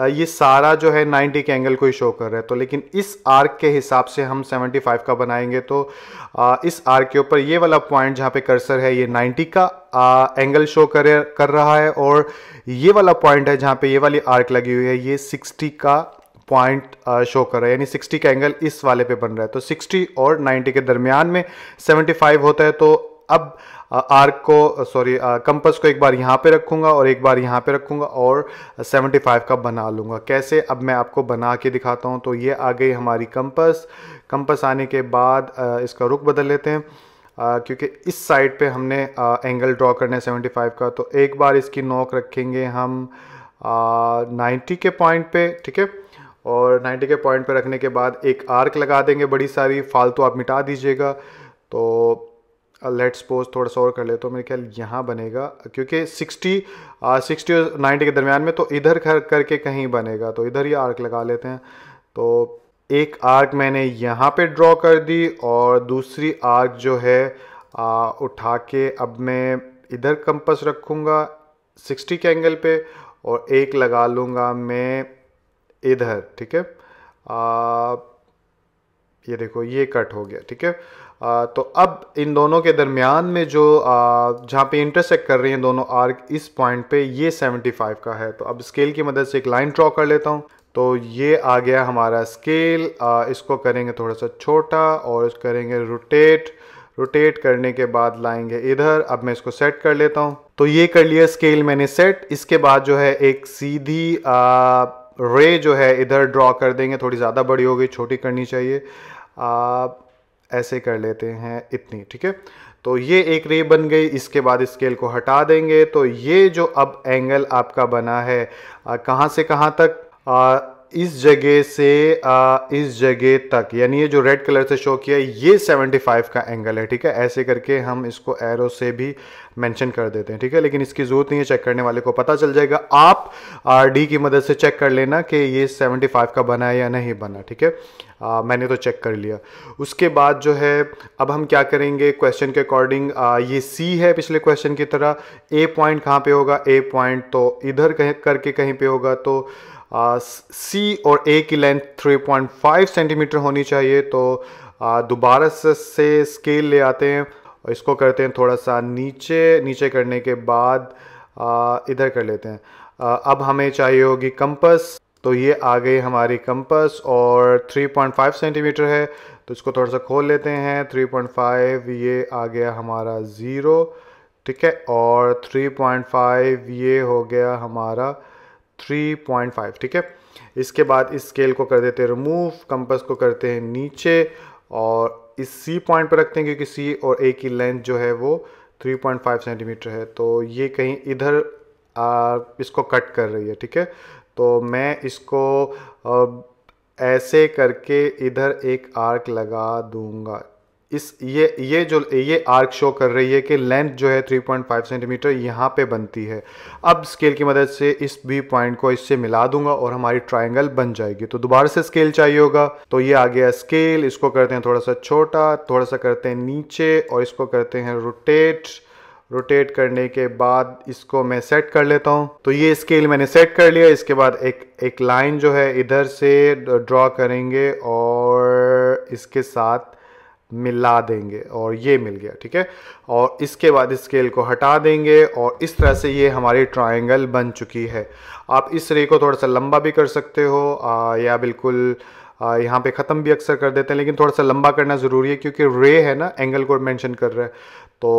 [SPEAKER 1] ये सारा जो है 90 के एंगल को ही शो कर रहा है तो लेकिन इस आर्क के हिसाब से हम 75 का बनाएंगे तो इस आर्क के ऊपर ये वाला पॉइंट जहाँ पे कर्सर है ये 90 का एंगल शो कर कर रहा है और ये वाला पॉइंट है जहाँ पे ये वाली आर्क लगी हुई है ये 60 का पॉइंट शो कर रहा है यानी 60 का एंगल इस वाले पे बन रहा है तो 60 और 90 के दरमियान में 75 होता है तो अब आर्क को सॉरी कंपस को एक बार यहाँ पे रखूँगा और एक बार यहाँ पे रखूँगा और 75 का बना लूँगा कैसे अब मैं आपको बना के दिखाता हूँ तो ये आ गई हमारी कंपस कंपस आने के बाद इसका रुख बदल लेते हैं क्योंकि इस साइड पे हमने एंगल ड्रॉ करना है सेवेंटी का तो एक बार इसकी नोक रखेंगे हम नाइन्टी के पॉइंट पर ठीक है और 90 के पॉइंट पर रखने के बाद एक आर्क लगा देंगे बड़ी सारी फालतू तो आप मिटा दीजिएगा तो लेट uh, सपोज थोड़ा सा और कर ले तो मेरे ख्याल यहाँ बनेगा क्योंकि 60 सिक्सटी uh, और नाइन्टी के दरमियान में तो इधर खर करके कहीं बनेगा तो इधर ही आर्क लगा लेते हैं तो एक आर्क मैंने यहाँ पे ड्रॉ कर दी और दूसरी आर्क जो है आ, uh, उठा के अब मैं इधर कंपस रखूँगा 60 के एंगल पे और एक लगा लूँगा मैं इधर ठीक है ये देखो ये कट हो गया ठीक है तो अब इन दोनों के दरमियान में जो जहाँ पे इंटरसेक्ट कर रही हैं दोनों आर्क इस पॉइंट पे ये 75 का है तो अब स्केल की मदद से एक लाइन ड्रॉ कर लेता हूँ तो ये आ गया हमारा स्केल इसको करेंगे थोड़ा सा छोटा और करेंगे रोटेट रोटेट करने के बाद लाएंगे इधर अब मैं इसको सेट कर लेता हूँ तो ये कर लिया स्केल मैंने सेट इसके बाद जो है एक सीधी आ, रे जो है इधर ड्रॉ कर देंगे थोड़ी ज़्यादा बड़ी हो गई छोटी करनी चाहिए आ, ऐसे कर लेते हैं इतनी ठीक है तो ये एक रे बन गई इसके बाद स्केल को हटा देंगे तो ये जो अब एंगल आपका बना है कहाँ से कहाँ तक आ, इस जगह से आ, इस जगह तक यानी ये जो रेड कलर से शो किया ये 75 का एंगल है ठीक है ऐसे करके हम इसको एरो से भी मेंशन कर देते हैं ठीक है लेकिन इसकी ज़रूरत नहीं है चेक करने वाले को पता चल जाएगा आप डी की मदद से चेक कर लेना कि ये 75 का बना है या नहीं बना ठीक है आ, मैंने तो चेक कर लिया उसके बाद जो है अब हम क्या करेंगे क्वेश्चन के अकॉर्डिंग ये सी है पिछले क्वेश्चन की तरह ए पॉइंट कहाँ पे होगा ए पॉइंट तो इधर कह करके कहीं पे होगा तो सी और ए की लेंथ 3.5 सेंटीमीटर होनी चाहिए तो दोबारा से स्केल ले आते हैं और इसको करते हैं थोड़ा सा नीचे नीचे करने के बाद आ, इधर कर लेते हैं आ, अब हमें चाहिए होगी कंपस तो ये आ गई हमारी कंपस और 3.5 सेंटीमीटर है तो इसको थोड़ा सा खोल लेते हैं 3.5 ये आ गया हमारा ज़ीरो ठीक है और 3.5 ये हो गया हमारा 3.5 ठीक है इसके बाद इस स्केल को कर देते हैं रिमूव कंपस को करते हैं नीचे और इस सी पॉइंट पर रखते हैं क्योंकि सी और ए की लेंथ जो है वो 3.5 सेंटीमीटर है तो ये कहीं इधर आ, इसको कट कर रही है ठीक है तो मैं इसको ऐसे करके इधर एक आर्क लगा दूंगा इस ये ये जो ये आर्क शो कर रही है कि लेंथ जो है 3.5 सेंटीमीटर यहाँ पे बनती है अब स्केल की मदद से इस भी पॉइंट को इससे मिला दूंगा और हमारी ट्रायंगल बन जाएगी तो दोबारा से स्केल चाहिए होगा तो ये आ गया स्केल इसको करते हैं थोड़ा सा छोटा थोड़ा सा करते हैं नीचे और इसको करते हैं रोटेट रोटेट करने के बाद इसको मैं सेट कर लेता हूँ तो ये स्केल मैंने सेट कर लिया इसके बाद एक एक लाइन जो है इधर से ड्रॉ करेंगे और इसके साथ मिला देंगे और ये मिल गया ठीक है और इसके बाद स्केल को हटा देंगे और इस तरह से ये हमारी ट्रायंगल बन चुकी है आप इस रे को थोड़ा सा लंबा भी कर सकते हो आ, या बिल्कुल यहाँ पे ख़त्म भी अक्सर कर देते हैं लेकिन थोड़ा सा लंबा करना ज़रूरी है क्योंकि रे है ना एंगल को मेंशन कर रहा है तो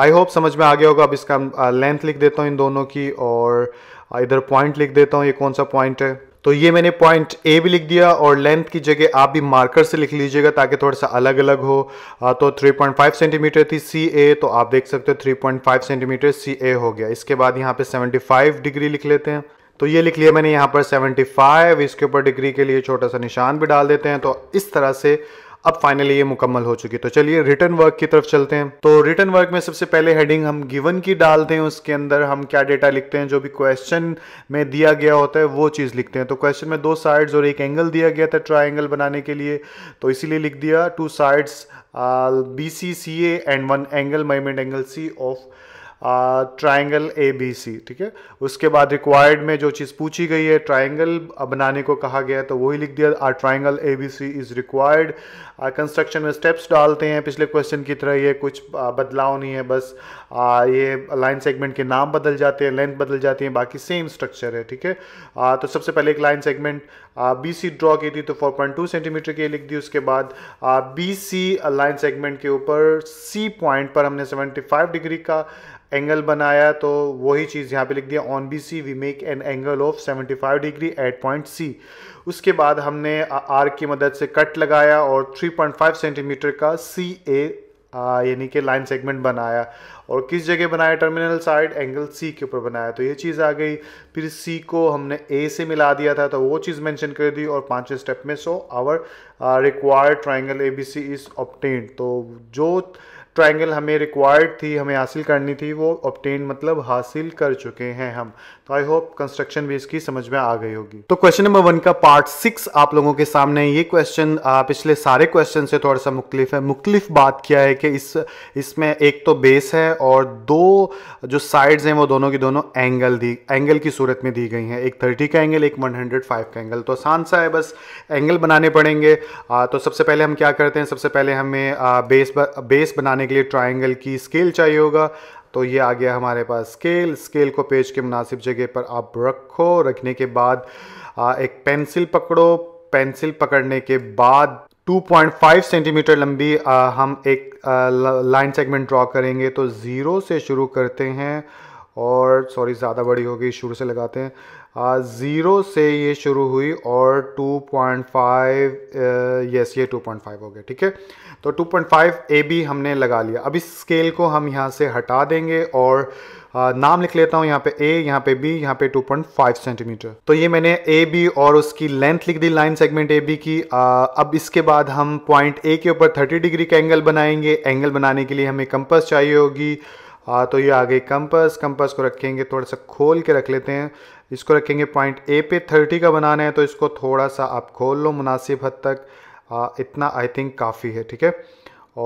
[SPEAKER 1] आई होप समझ में आ गया होगा अब इसका लेंथ uh, लिख देता हूँ इन दोनों की और uh, इधर पॉइंट लिख देता हूँ ये कौन सा पॉइंट है तो ये मैंने पॉइंट ए भी लिख दिया और लेंथ की जगह आप भी मार्कर से लिख लीजिएगा ताकि थोड़ा सा अलग अलग हो uh, तो 3.5 सेंटीमीटर थी सी ए तो आप देख सकते हो 3.5 सेंटीमीटर सी ए हो गया इसके बाद यहाँ पे 75 डिग्री लिख लेते हैं तो ये लिख लिया मैंने यहाँ पर 75 इसके ऊपर डिग्री के लिए छोटा सा निशान भी डाल देते हैं तो इस तरह से अब फाइनली ये मुकम्मल हो चुकी तो चलिए रिटर्न वर्क की तरफ चलते हैं तो रिटर्न वर्क में सबसे पहले हेडिंग हम गिवन की डालते हैं उसके अंदर हम क्या डेटा लिखते हैं जो भी क्वेश्चन में दिया गया होता है वो चीज़ लिखते हैं तो क्वेश्चन में दो साइड्स और एक एंगल दिया गया था ट्राइंगल बनाने के लिए तो इसीलिए लिख दिया two sides B C C A and one angle माइमेंट angle C of triangle A B C ठीक है उसके बाद रिक्वायर्ड में जो चीज़ पूछी गई है ट्राइंगल बनाने को कहा गया तो वही लिख दिया our triangle A B C is required construction में स्टेप्स डालते हैं पिछले क्वेश्चन की तरह ये कुछ बदलाव नहीं है बस आ, ये लाइन सेगमेंट के नाम बदल जाते हैं लेंथ बदल जाती है बाकी सेम स्ट्रक्चर है ठीक है तो सबसे पहले एक line segment B C draw की थी तो 4.2 सेंटीमीटर की लिख दी उसके बाद बी सी लाइन सेगमेंट के ऊपर सी पॉइंट पर हमने 75 डिग्री का एंगल बनाया तो वही चीज़ यहाँ पे लिख दिया on B C we make an angle of 75 degree at point C उसके बाद हमने आर की मदद से कट लगाया और 3.5 सेंटीमीटर का सी ए यानी कि लाइन सेगमेंट बनाया और किस जगह बनाया टर्मिनल साइड एंगल सी के ऊपर बनाया तो ये चीज़ आ गई फिर सी को हमने ए से मिला दिया था तो वो चीज़ मेंशन कर दी और पांचवें स्टेप में so our required triangle A B C is obtain तो जो ट्रायंगल हमें रिक्वायर्ड थी हमें हासिल करनी थी वो ऑप्टेन मतलब हासिल कर चुके हैं हम तो आई होप कंस्ट्रक्शन भी इसकी समझ में आ गई होगी तो क्वेश्चन नंबर वन का पार्ट सिक्स आप लोगों के सामने ये क्वेश्चन पिछले सारे क्वेश्चन से थोड़ा सा मुख्तलिफ है मुख्तलिफ बात क्या है कि इस इसमें एक तो बेस है और दो जो साइड्स हैं वो दोनों की दोनों एंगल दी एंगल की सूरत में दी गई हैं एक थर्टी का एंगल एक वन हंड्रेड फाइव का एंगल तो आसान सा है बस एंगल बनाने पड़ेंगे आ, तो सबसे पहले हम क्या करते हैं सबसे पहले हमें आ, बेस ब, बेस बनाने के लिए ट्राइंगल की स्केल चाहिए होगा तो ये आ गया हमारे पास स्केल स्केल को पेज के मुनासिब जगह पर आप रखो रखने के बाद आ, एक पेंसिल पकड़ो पेंसिल पकड़ने के बाद 2.5 सेंटीमीटर लंबी आ, हम एक लाइन सेगमेंट ड्रॉ करेंगे तो ज़ीरो से शुरू करते हैं और सॉरी ज़्यादा बड़ी होगी शुरू से लगाते हैं ज़ीरो हाँ, से ये शुरू हुई और 2.5 यस ये 2.5 हो गया ठीक है तो 2.5 ए बी हमने लगा लिया अब इस स्केल को हम यहाँ से हटा देंगे और आ, नाम लिख लेता हूँ यहाँ पे ए यहाँ पे बी यहाँ पे 2.5 सेंटीमीटर तो ये मैंने ए बी और उसकी लेंथ लिख दी लाइन सेगमेंट ए बी की आ, अब इसके बाद हम पॉइंट ए के ऊपर 30 डिग्री का एंगल बनाएंगे एंगल बनाने के लिए हमें कंपस चाहिए होगी आ, तो ये आगे कंपस कंपस को रखेंगे थोड़ा सा खोल के रख लेते हैं इसको रखेंगे पॉइंट ए पे थर्टी का बनाना है तो इसको थोड़ा सा आप खोल लो मुनासिब हद तक आ, इतना आई थिंक काफ़ी है ठीक है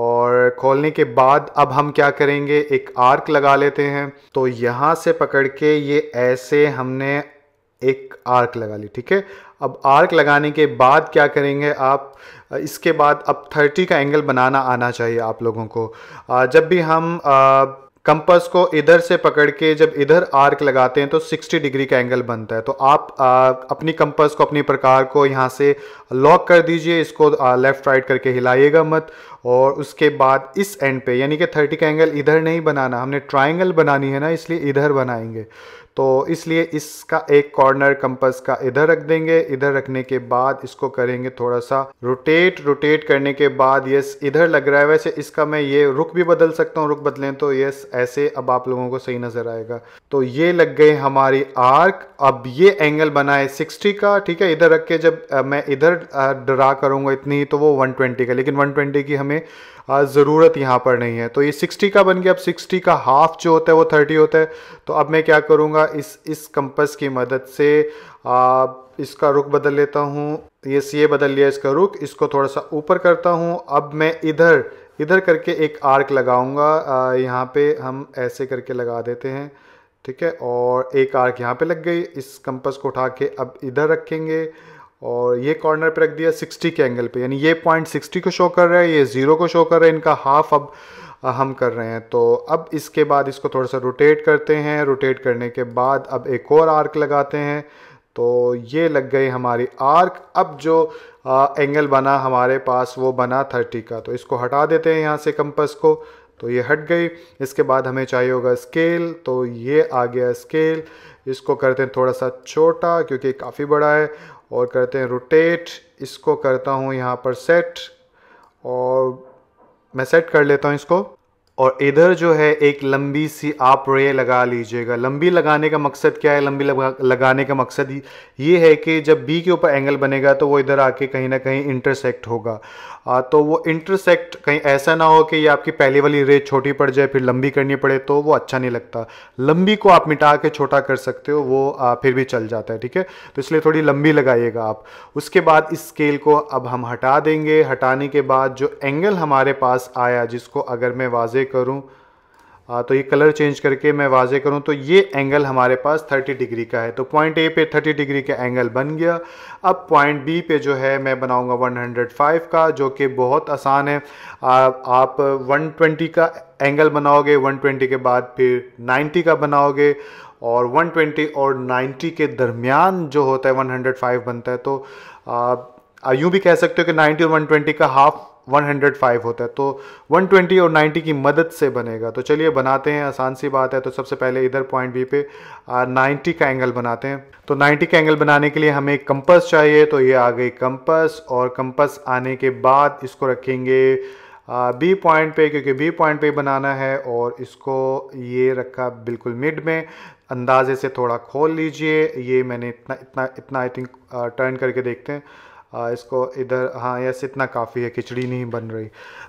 [SPEAKER 1] और खोलने के बाद अब हम क्या करेंगे एक आर्क लगा लेते हैं तो यहाँ से पकड़ के ये ऐसे हमने एक आर्क लगा ली ठीक है अब आर्क लगाने के बाद क्या करेंगे आप इसके बाद अब 30 का एंगल बनाना आना चाहिए आप लोगों को जब भी हम कंपस को इधर से पकड़ के जब इधर आर्क लगाते हैं तो 60 डिग्री का एंगल बनता है तो आप आ, अपनी कंपस को अपनी प्रकार को यहाँ से लॉक कर दीजिए इसको लेफ़्ट राइट करके हिलाइएगा मत और उसके बाद इस एंड पे यानी कि थर्टी का एंगल इधर नहीं बनाना हमने ट्राइंगल बनानी है ना इसलिए इधर बनाएंगे तो इसलिए इसका एक कॉर्नर कंपस का इधर रख देंगे इधर रखने के बाद इसको करेंगे थोड़ा सा रोटेट रोटेट करने के बाद यस इधर लग रहा है वैसे इसका मैं ये रुख भी बदल सकता हूँ रुख बदलें तो यस ऐसे अब आप लोगों को सही नज़र आएगा तो ये लग गए हमारी आर्क अब ये एंगल बनाए सिक्सटी का ठीक है इधर रख के जब मैं इधर ड्रा करूँगा इतनी ही तो वो 120 का लेकिन 120 की हमें ज़रूरत यहाँ पर नहीं है तो ये 60 का बन गया अब 60 का हाफ जो होता है वो 30 होता है तो अब मैं क्या करूँगा इस इस कंपस की मदद से आ, इसका रुख बदल लेता हूँ ये ए बदल लिया इसका रुख इसको थोड़ा सा ऊपर करता हूँ अब मैं इधर इधर करके एक आर्क लगाऊंगा यहाँ पे हम ऐसे करके लगा देते हैं ठीक है और एक आर्क यहाँ पे लग गई इस कंपस को उठा के अब इधर रखेंगे और ये कॉर्नर पे रख दिया 60 के एंगल पे यानी ये पॉइंट 60 को शो कर रहा है ये ज़ीरो को शो कर रहा है इनका हाफ अब हम कर रहे हैं तो अब इसके बाद इसको थोड़ा सा रोटेट करते हैं रोटेट करने के बाद अब एक और आर्क लगाते हैं तो ये लग गई हमारी आर्क अब जो आ, एंगल बना हमारे पास वो बना थर्टी का तो इसको हटा देते हैं यहाँ से कंपस को तो ये हट गई इसके बाद हमें चाहिए होगा स्केल तो ये आ गया स्केल इसको करते हैं थोड़ा सा छोटा क्योंकि काफ़ी बड़ा है और करते हैं रोटेट इसको करता हूँ यहाँ पर सेट और मैं सेट कर लेता हूँ इसको और इधर जो है एक लंबी सी आप रे लगा लीजिएगा लंबी लगाने का मकसद क्या है लंबी लगा, लगाने का मकसद ये है कि जब बी के ऊपर एंगल बनेगा तो वो इधर आके कहीं ना कहीं इंटरसेक्ट होगा हाँ, तो वो इंटरसेक्ट कहीं ऐसा ना हो कि ये आपकी पहली वाली रेत छोटी पड़ जाए फिर लंबी करनी पड़े तो वो अच्छा नहीं लगता लंबी को आप मिटा के छोटा कर सकते हो वो फिर भी चल जाता है ठीक है तो इसलिए थोड़ी लंबी लगाइएगा आप उसके बाद इस स्केल को अब हम हटा देंगे हटाने के बाद जो एंगल हमारे पास आया जिसको अगर मैं वाजे करूँ हाँ, तो ये कलर चेंज करके मैं वाजे करूँ तो ये एंगल हमारे पास 30 डिग्री का है तो पॉइंट ए पे 30 डिग्री का एंगल बन गया अब पॉइंट बी पे जो है मैं बनाऊँगा 105 का जो कि बहुत आसान है आ, आप 120 का एंगल बनाओगे 120 के बाद फिर 90 का बनाओगे और 120 और 90 के दरमियान जो होता है 105 बनता है तो आ, यूँ भी कह सकते हो कि 90 और 120 का हाफ 105 होता है तो 120 और 90 की मदद से बनेगा तो चलिए बनाते हैं आसान सी बात है तो सबसे पहले इधर पॉइंट बी पे आ, 90 का एंगल बनाते हैं तो 90 का एंगल बनाने के लिए हमें कंपस चाहिए तो ये आ गई कंपस और कंपस आने के बाद इसको रखेंगे बी पॉइंट पे क्योंकि बी पॉइंट पे बनाना है और इसको ये रखा बिल्कुल मिड में अंदाजे से थोड़ा खोल लीजिए ये मैंने इतना इतना इतना आई थिंक टर्न करके देखते हैं आ, हाँ, इसको इधर हाँ यस इतना काफ़ी है खिचड़ी नहीं बन रही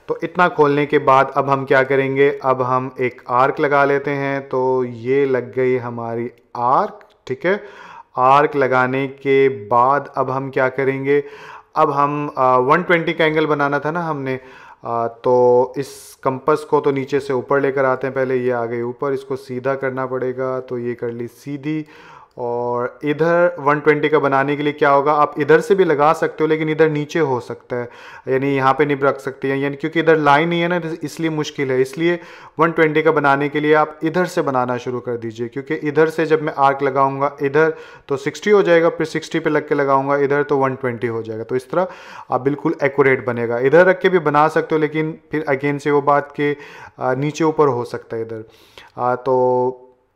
[SPEAKER 1] तो इतना खोलने के बाद अब हम क्या करेंगे अब हम एक आर्क लगा लेते हैं तो ये लग गई हमारी आर्क ठीक है आर्क लगाने के बाद अब हम क्या करेंगे अब हम आ, 120 का एंगल बनाना था ना हमने आ, तो इस कंपस को तो नीचे से ऊपर लेकर आते हैं पहले ये आ गई ऊपर इसको सीधा करना पड़ेगा तो ये कर ली सीधी और इधर 120 का बनाने के लिए क्या होगा आप इधर से भी लगा सकते हो लेकिन इधर नीचे हो सकता है यानी यहाँ पे नहीं रख सकते हैं यानी क्योंकि इधर लाइन नहीं है ना इसलिए मुश्किल है इसलिए 120 का बनाने के लिए आप इधर से बनाना शुरू कर दीजिए क्योंकि इधर से जब मैं आर्क लगाऊंगा इधर तो 60 हो जाएगा फिर 60 पे लग के लगाऊंगा इधर तो 120 हो जाएगा तो इस तरह आप बिल्कुल एकूरेट बनेगा इधर रख के भी बना सकते हो लेकिन फिर अगेन से वो बात के नीचे ऊपर हो सकता है इधर तो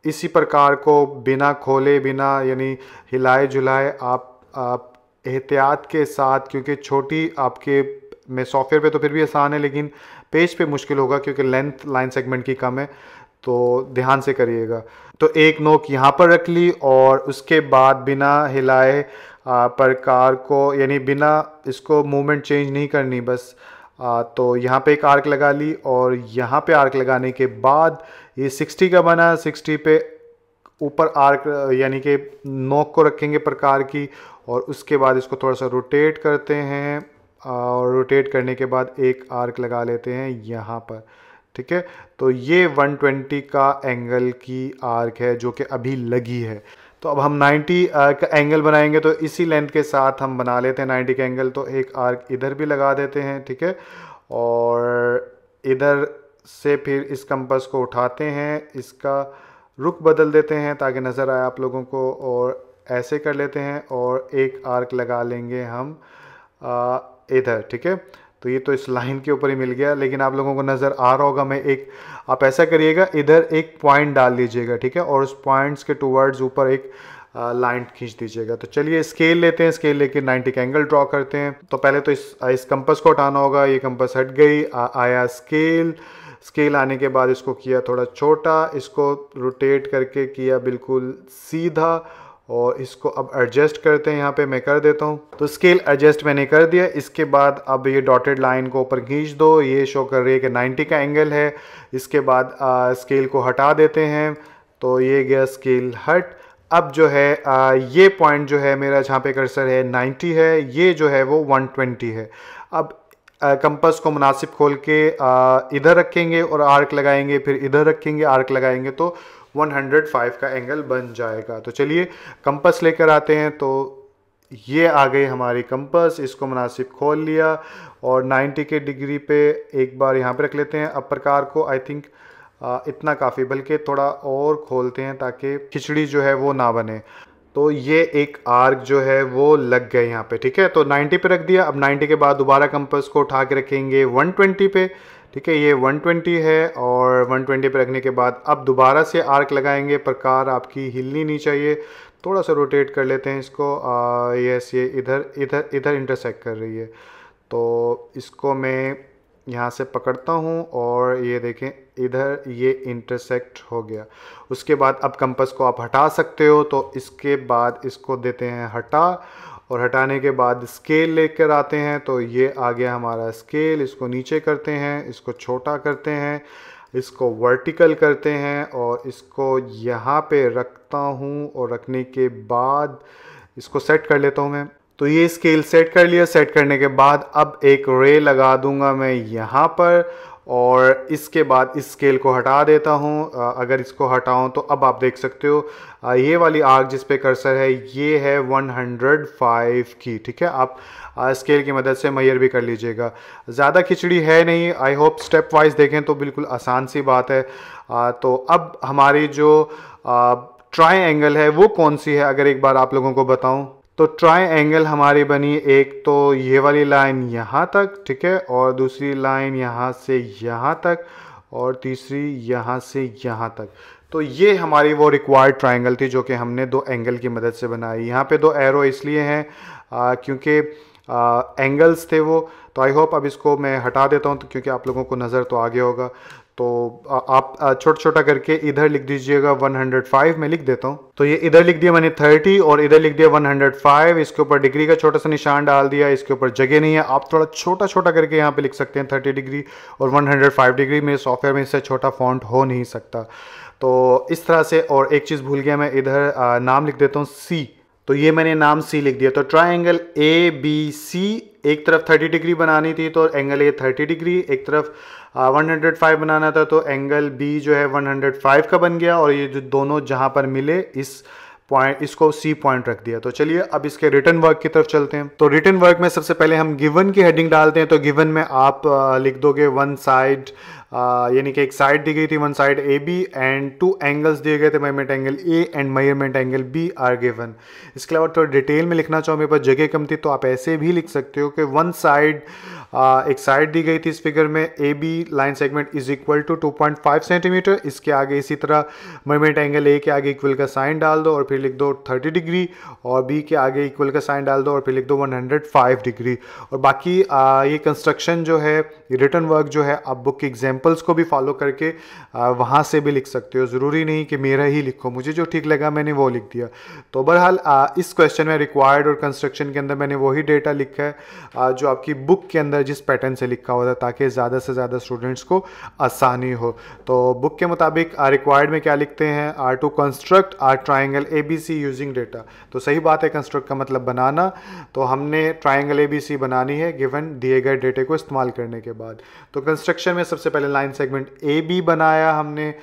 [SPEAKER 1] इसी प्रकार को बिना खोले बिना यानी हिलाए जुलाए आप, आप एहतियात के साथ क्योंकि छोटी आपके में सॉफ्टवेयर पे तो फिर भी आसान है लेकिन पेज पे मुश्किल होगा क्योंकि लेंथ लाइन सेगमेंट की कम है तो ध्यान से करिएगा तो एक नोक यहाँ पर रख ली और उसके बाद बिना हिलाए प्रकार को यानी बिना इसको मूवमेंट चेंज नहीं करनी बस आ, तो यहाँ पे एक आर्क लगा ली और यहाँ पे आर्क लगाने के बाद ये सिक्सटी का बना सिक्सटी पे ऊपर आर्क यानी कि नोक को रखेंगे प्रकार की और उसके बाद इसको थोड़ा सा रोटेट करते हैं और रोटेट करने के बाद एक आर्क लगा लेते हैं यहाँ पर ठीक है तो ये 120 का एंगल की आर्क है जो कि अभी लगी है तो अब हम 90 का एंगल बनाएंगे तो इसी लेंथ के साथ हम बना लेते हैं 90 का एंगल तो एक आर्क इधर भी लगा देते हैं ठीक है और इधर से फिर इस कंपस को उठाते हैं इसका रुख बदल देते हैं ताकि नज़र आए आप लोगों को और ऐसे कर लेते हैं और एक आर्क लगा लेंगे हम इधर ठीक है तो ये तो इस लाइन के ऊपर ही मिल गया लेकिन आप लोगों को नज़र आ रहा होगा मैं एक आप ऐसा करिएगा इधर एक पॉइंट डाल दीजिएगा ठीक है और उस पॉइंट्स के टूवर्ड्स ऊपर एक लाइन खींच दीजिएगा तो चलिए स्केल लेते हैं स्केल लेके 90 का एंगल ड्रॉ करते हैं तो पहले तो इस इस कंपस को हटाना होगा ये कंपस हट गई आ, आया स्केल स्केल आने के बाद इसको किया थोड़ा छोटा इसको रोटेट करके किया बिल्कुल सीधा और इसको अब एडजस्ट करते हैं यहाँ पे मैं कर देता हूँ तो स्केल एडजस्ट मैंने कर दिया इसके बाद अब ये डॉटेड लाइन को ऊपर खींच दो ये शो कर रही है कि 90 का एंगल है इसके बाद आ, स्केल को हटा देते हैं तो ये गया स्केल हट अब जो है आ, ये पॉइंट जो है मेरा जहाँ पे कर्सर है 90 है ये जो है वो 120 है अब कंपस को मुनासिब खोल के इधर रखेंगे और आर्क लगाएंगे फिर इधर रखेंगे आर्क लगाएंगे तो 105 का एंगल बन जाएगा तो चलिए कंपस लेकर आते हैं तो ये आ गई हमारी कंपस इसको मुनासिब खोल लिया और 90 के डिग्री पे एक बार यहाँ पे रख लेते हैं अब प्रकार को आई थिंक इतना काफ़ी बल्कि थोड़ा और खोलते हैं ताकि खिचड़ी जो है वो ना बने तो ये एक आर्क जो है वो लग गए यहाँ पे ठीक है तो 90 पे रख दिया अब 90 के बाद दोबारा कंपस को उठा के रखेंगे 120 पे ठीक है ये 120 है और 120 पे रखने के बाद अब दोबारा से आर्क लगाएंगे प्रकार आपकी हिलनी नहीं चाहिए थोड़ा सा रोटेट कर लेते हैं इसको यस ये इधर इधर इधर इंटरसेक्ट कर रही है तो इसको मैं यहाँ से पकड़ता हूँ और ये देखें इधर ये इंटरसेक्ट हो गया उसके बाद अब कंपस को आप हटा सकते हो तो इसके बाद इसको देते हैं हटा और हटाने के बाद स्केल लेकर आते हैं तो ये आ गया हमारा स्केल इसको नीचे करते हैं इसको छोटा करते हैं इसको वर्टिकल करते हैं और इसको यहाँ पे रखता हूँ और रखने के बाद इसको सेट कर लेता हूँ मैं तो ये स्केल सेट कर लिया सेट करने के बाद अब एक रे लगा दूंगा मैं यहाँ पर और इसके बाद इस स्केल को हटा देता हूँ अगर इसको हटाऊँ तो अब आप देख सकते हो ये वाली आग जिस पे कर्सर है ये है 105 की ठीक है आप स्केल की मदद से मैयर भी कर लीजिएगा ज़्यादा खिचड़ी है नहीं आई होप स्टेप वाइज देखें तो बिल्कुल आसान सी बात है तो अब हमारी जो ट्राई एंगल है वो कौन सी है अगर एक बार आप लोगों को बताऊँ तो ट्राई एंगल हमारी बनी एक तो ये वाली लाइन यहाँ तक ठीक है और दूसरी लाइन यहाँ से यहाँ तक और तीसरी यहाँ से यहाँ तक तो ये हमारी वो रिक्वायर्ड ट्राइंगल थी जो कि हमने दो एंगल की मदद से बनाई यहाँ पे दो एरो इसलिए हैं क्योंकि एंगल्स थे वो तो आई होप अब इसको मैं हटा देता हूँ तो क्योंकि आप लोगों को नज़र तो आगे होगा तो आ, आप छोटा छोटा करके इधर लिख दीजिएगा 105 मैं लिख देता हूँ तो ये इधर लिख दिया मैंने 30 और इधर लिख दिया 105 इसके ऊपर डिग्री का छोटा सा निशान डाल दिया इसके ऊपर जगह नहीं है आप थोड़ा छोटा छोटा करके यहाँ पे लिख सकते हैं 30 डिग्री और 105 डिग्री मेरे सॉफ्टवेयर में इससे छोटा फॉन्ट हो नहीं सकता तो इस तरह से और एक चीज़ भूल गया मैं इधर नाम लिख देता हूँ सी तो ये मैंने नाम सी लिख दिया तो ट्राइंगल ए बी सी एक तरफ 30 डिग्री बनानी थी तो एंगल ए 30 डिग्री एक तरफ 105 बनाना था तो एंगल बी जो है 105 का बन गया और ये जो दोनों जहाँ पर मिले इस पॉइंट इसको सी पॉइंट रख दिया तो चलिए अब इसके रिटर्न वर्क की तरफ चलते हैं तो रिटर्न वर्क में सबसे पहले हम गिवन की हेडिंग डालते हैं तो गिवन में आप लिख दोगे वन साइड यानी कि एक साइड दी गई थी one side A B and two angles दिए गए थे measurement angle A and measurement angle B are given इसके अलावा थोड़ा डिटेल में लिखना चाहो मेरे पास जगह कम थी तो आप ऐसे भी लिख सकते हो कि वन साइड एक साइड दी गई थी इस फिगर में A B line segment is equal to two point five centimetre इसके आगे इसी तरह मेजरमेंट एंगल ए के आगे इक्वल का साइन डाल दो और फिर लिख दो थर्टी डिग्री और बी के आगे इक्वल का साइन डाल दो और फिर लिख दो वन हंड्रेड फाइव डिग्री और बाकी आ, ये कंस्ट्रक्शन जो है रिटर्न वर्क जो है आप बुक के एग्जाम एग्जाम्पल्स को भी फॉलो करके वहाँ से भी लिख सकते हो ज़रूरी नहीं कि मेरा ही लिखो मुझे जो ठीक लगा मैंने वो लिख दिया तो बहरहाल इस क्वेश्चन में रिक्वायर्ड और कंस्ट्रक्शन के अंदर मैंने वही डेटा लिखा है जो आपकी बुक के अंदर जिस पैटर्न से लिखा हुआ था ताकि ज़्यादा से ज़्यादा स्टूडेंट्स को आसानी हो तो बुक के मुताबिक रिक्वायर्ड में क्या लिखते हैं are to construct our triangle A B C using data तो सही बात है कंस्ट्रक्ट का मतलब बनाना तो हमने ट्राइंगल ए बी सी बनानी है गिवन दिए गए डेटे को इस्तेमाल करने के बाद तो कंस्ट्रक्शन में सबसे पहले लाइन सेगमेंट ए बी बनाया हमने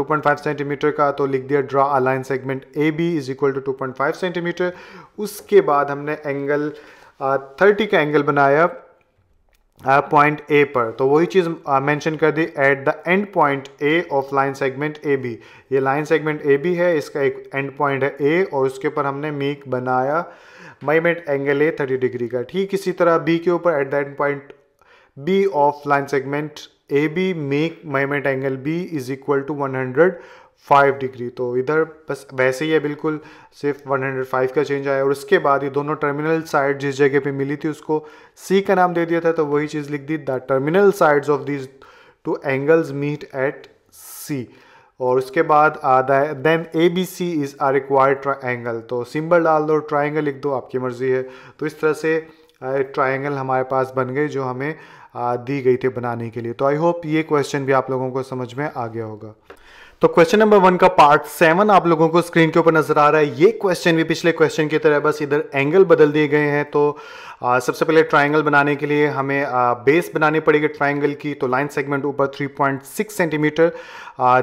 [SPEAKER 1] 2.5 सेंटीमीटर का तो लिख दिया draw line segment A B is equal to 2.5 centimetre उसके बाद हमने एंगल uh, 30 का एंगल बनाया पॉइंट uh, ए पर तो वही चीज़ मेंशन uh, कर दी at the end point A of line segment A B ये लाइन सेगमेंट ए बी है इसका एक एंड पॉइंट है ए और उसके ऊपर हमने मीक बनाया माइमेट एंगल ए थर्टी डिग्री का ठीक इसी तरह बी के ऊपर at the end point B of line segment A B make मेमेंट angle B is equal to one hundred five degree तो इधर बस वैसे ही है बिल्कुल सिर्फ 105 का चेंज आया और उसके बाद ये दोनों टर्मिनल साइड जिस जगह पे मिली थी उसको सी का नाम दे दिया था तो वही चीज़ लिख दी the terminal sides of these two angles meet at C और उसके बाद आधा then A B C is our required triangle तो सिंबल डाल दो ट्राइंगल लिख दो आपकी मर्ज़ी है तो इस तरह से ट्राइंगल हमारे पास बन गई जो हमें दी गई थी बनाने के लिए तो आई होप ये क्वेश्चन भी आप लोगों को समझ में आ गया होगा तो क्वेश्चन नंबर वन का पार्ट सेवन आप लोगों को स्क्रीन के ऊपर नजर आ रहा है ये क्वेश्चन भी पिछले क्वेश्चन की तरह बस इधर एंगल बदल दिए गए हैं तो आ, सबसे पहले ट्रायंगल बनाने के लिए हमें आ, बेस बनानी पड़ेगी ट्रायंगल की तो लाइन सेगमेंट ऊपर 3.6 सेंटीमीटर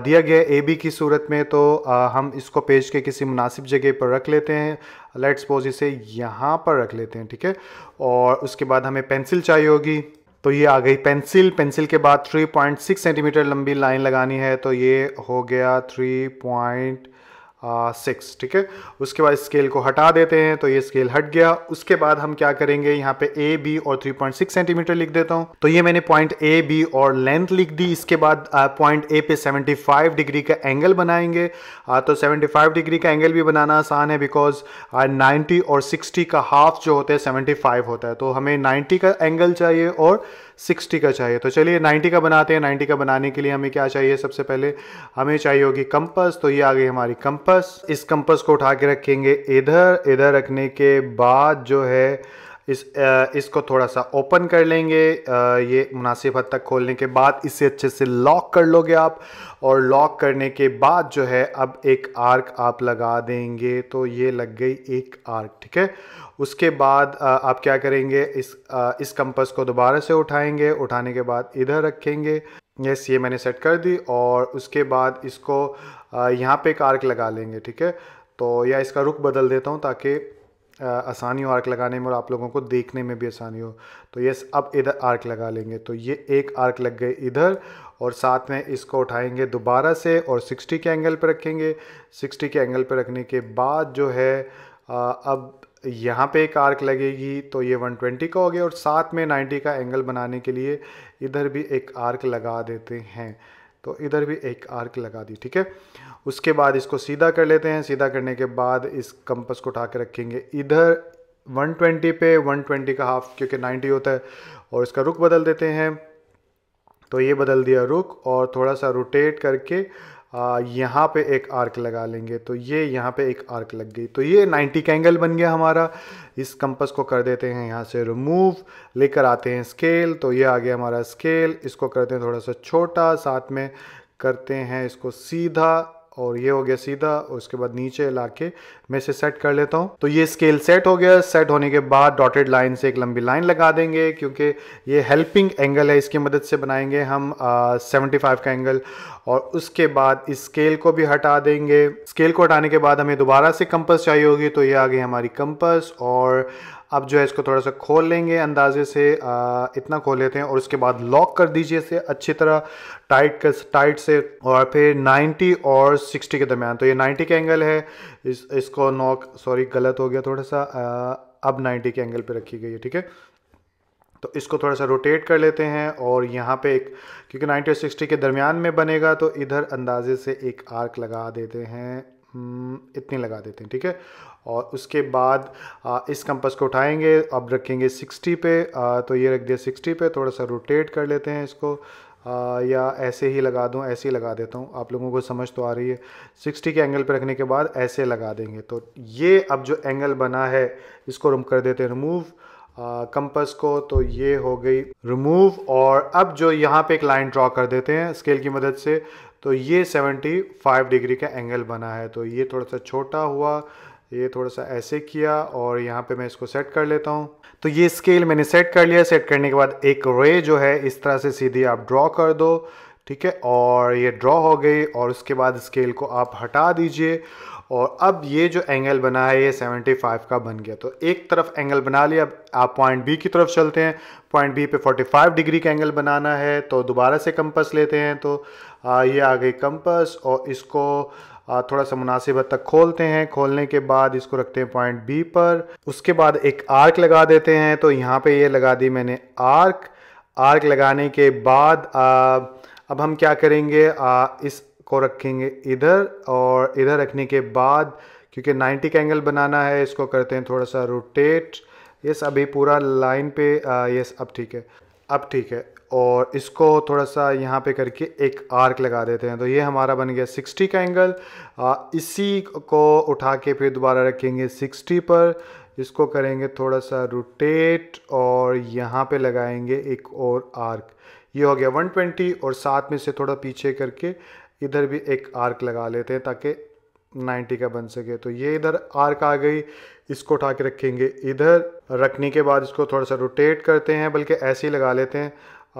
[SPEAKER 1] दिया गया है ए की सूरत में तो आ, हम इसको पेज के किसी मुनासिब जगह पर रख लेते हैं लेट्स सपोज इसे यहाँ पर रख लेते हैं ठीक है और उसके बाद हमें पेंसिल चाहिए होगी तो ये आ गई पेंसिल पेंसिल के बाद 3.6 सेंटीमीटर लंबी लाइन लगानी है तो ये हो गया पॉइंट सिक्स ठीक है उसके बाद स्केल को हटा देते हैं तो ये स्केल हट गया उसके बाद हम क्या करेंगे यहाँ पे ए बी और 3.6 सेंटीमीटर लिख देता हूँ तो ये मैंने पॉइंट ए बी और लेंथ लिख दी इसके बाद पॉइंट ए पे 75 डिग्री का एंगल बनाएंगे आ, तो 75 डिग्री का एंगल भी बनाना आसान है बिकॉज नाइन्टी और सिक्सटी का हाफ जो होता है सेवेंटी होता है तो हमें नाइन्टी का एंगल चाहिए और 60 का चाहिए तो चलिए 90 का बनाते हैं 90 का बनाने के लिए हमें क्या चाहिए सबसे पहले हमें चाहिए होगी कंपस तो ये आ गई हमारी कंपस कंपस इस कंपस को उठा के रखेंगे इधर इधर रखने के बाद जो है इस इसको थोड़ा सा ओपन कर लेंगे ये मुनासिब हद तक खोलने के बाद इसे अच्छे से लॉक कर लोगे आप और लॉक करने के बाद जो है अब एक आर्क आप लगा देंगे तो ये लग गई एक आर्क ठीक है उसके बाद आप क्या करेंगे इस इस कंपस को दोबारा से उठाएंगे उठाने के बाद इधर रखेंगे यस ये मैंने सेट कर दी और उसके बाद इसको यहाँ पे एक आर्क लगा लेंगे ठीक है तो या इसका रुख बदल देता हूँ ताकि आसानी हो आर्क लगाने में और आप लोगों को देखने में भी आसानी हो तो यस अब इधर आर्क लगा लेंगे तो ये एक आर्क लग गए इधर और साथ में इसको उठाएंगे दोबारा से और 60 के एंगल पर रखेंगे 60 के एंगल पर रखने के बाद जो है आ, अब यहाँ पे एक आर्क लगेगी तो ये 120 का हो गया और साथ में 90 का एंगल बनाने के लिए इधर भी एक आर्क लगा देते हैं तो इधर भी एक आर्क लगा दी ठीक है उसके बाद इसको सीधा कर लेते हैं सीधा करने के बाद इस कंपस को उठा के रखेंगे इधर 120 पे 120 का हाफ क्योंकि 90 होता है और इसका रुख बदल देते हैं तो ये बदल दिया रुख और थोड़ा सा रोटेट करके यहाँ पे एक आर्क लगा लेंगे तो ये यहाँ पे एक आर्क लग गई तो ये 90 का एंगल बन गया हमारा इस कंपस को कर देते हैं यहाँ से रिमूव लेकर आते हैं स्केल तो ये आ गया हमारा स्केल इसको करते हैं थोड़ा सा छोटा साथ में करते हैं इसको सीधा और ये हो गया सीधा और उसके बाद नीचे ला के मैं इसे सेट कर लेता हूँ तो ये स्केल सेट हो गया सेट होने के बाद डॉटेड लाइन से एक लंबी लाइन लगा देंगे क्योंकि ये हेल्पिंग एंगल है इसकी मदद से बनाएंगे हम सेवेंटी फाइव का एंगल और उसके बाद इस स्केल को भी हटा देंगे स्केल को हटाने के बाद हमें दोबारा से कंपस चाहिए होगी तो ये आ गई हमारी कंपस और अब जो है इसको थोड़ा सा खोल लेंगे अंदाजे से आ, इतना खोल लेते हैं और उसके बाद लॉक कर दीजिए इसे अच्छी तरह टाइट कर टाइट से और फिर 90 और 60 के दरमियान तो ये 90 के एंगल है इस इसको नॉक सॉरी गलत हो गया थोड़ा सा आ, अब 90 के एंगल पे रखी गई है ठीक है तो इसको थोड़ा सा रोटेट कर लेते हैं और यहाँ पे एक क्योंकि 90 और 60 के दरमियान में बनेगा तो इधर अंदाजे से एक आर्क लगा देते हैं हम्म, इतने लगा देते हैं ठीक है और उसके बाद आ, इस कंपस को उठाएंगे अब रखेंगे 60 पे आ, तो ये रख दिया 60 पे थोड़ा सा रोटेट कर लेते हैं इसको आ, या ऐसे ही लगा दूं ऐसे ही लगा देता हूं आप लोगों को समझ तो आ रही है 60 के एंगल पर रखने के बाद ऐसे लगा देंगे तो ये अब जो एंगल बना है इसको रुम कर देते हैं रिमूव कंपस को तो ये हो गई रिमूव और अब जो यहाँ पे एक लाइन ड्रॉ कर देते हैं स्केल की मदद से तो ये 75 डिग्री का एंगल बना है तो ये थोड़ा सा छोटा हुआ ये थोड़ा सा ऐसे किया और यहाँ पे मैं इसको सेट कर लेता हूँ तो ये स्केल मैंने सेट कर लिया सेट करने के बाद एक रे जो है इस तरह से सीधी आप ड्रॉ कर दो ठीक है और ये ड्रॉ हो गई और उसके बाद स्केल को आप हटा दीजिए और अब ये जो एंगल बना है ये 75 का बन गया तो एक तरफ एंगल बना लिया अब आप पॉइंट बी की तरफ चलते हैं पॉइंट बी पे 45 डिग्री का एंगल बनाना है तो दोबारा से कंपस लेते हैं तो आ, ये आ गई कंपस और इसको आ, थोड़ा सा मुनासिब तक खोलते हैं खोलने के बाद इसको रखते हैं पॉइंट बी पर उसके बाद एक आर्क लगा देते हैं तो यहाँ पर ये लगा दी मैंने आर्क आर्क लगाने के बाद आ, अब हम क्या करेंगे आ, इस को रखेंगे इधर और इधर रखने के बाद क्योंकि 90 का एंगल बनाना है इसको करते हैं थोड़ा सा रोटेट यस अभी पूरा लाइन पे यस अब ठीक है अब ठीक है और इसको थोड़ा सा यहाँ पे करके एक आर्क लगा देते हैं तो ये हमारा बन गया 60 का एंगल आ, इसी को उठा के फिर दोबारा रखेंगे 60 पर इसको करेंगे थोड़ा सा रोटेट और यहाँ पे लगाएंगे एक और आर्क ये हो गया 120 और साथ में से थोड़ा पीछे करके इधर भी एक आर्क लगा लेते हैं ताकि 90 का बन सके तो ये इधर आर्क आ गई इसको उठा के रखेंगे इधर रखने के बाद इसको थोड़ा सा रोटेट करते हैं बल्कि ऐसे ही लगा लेते हैं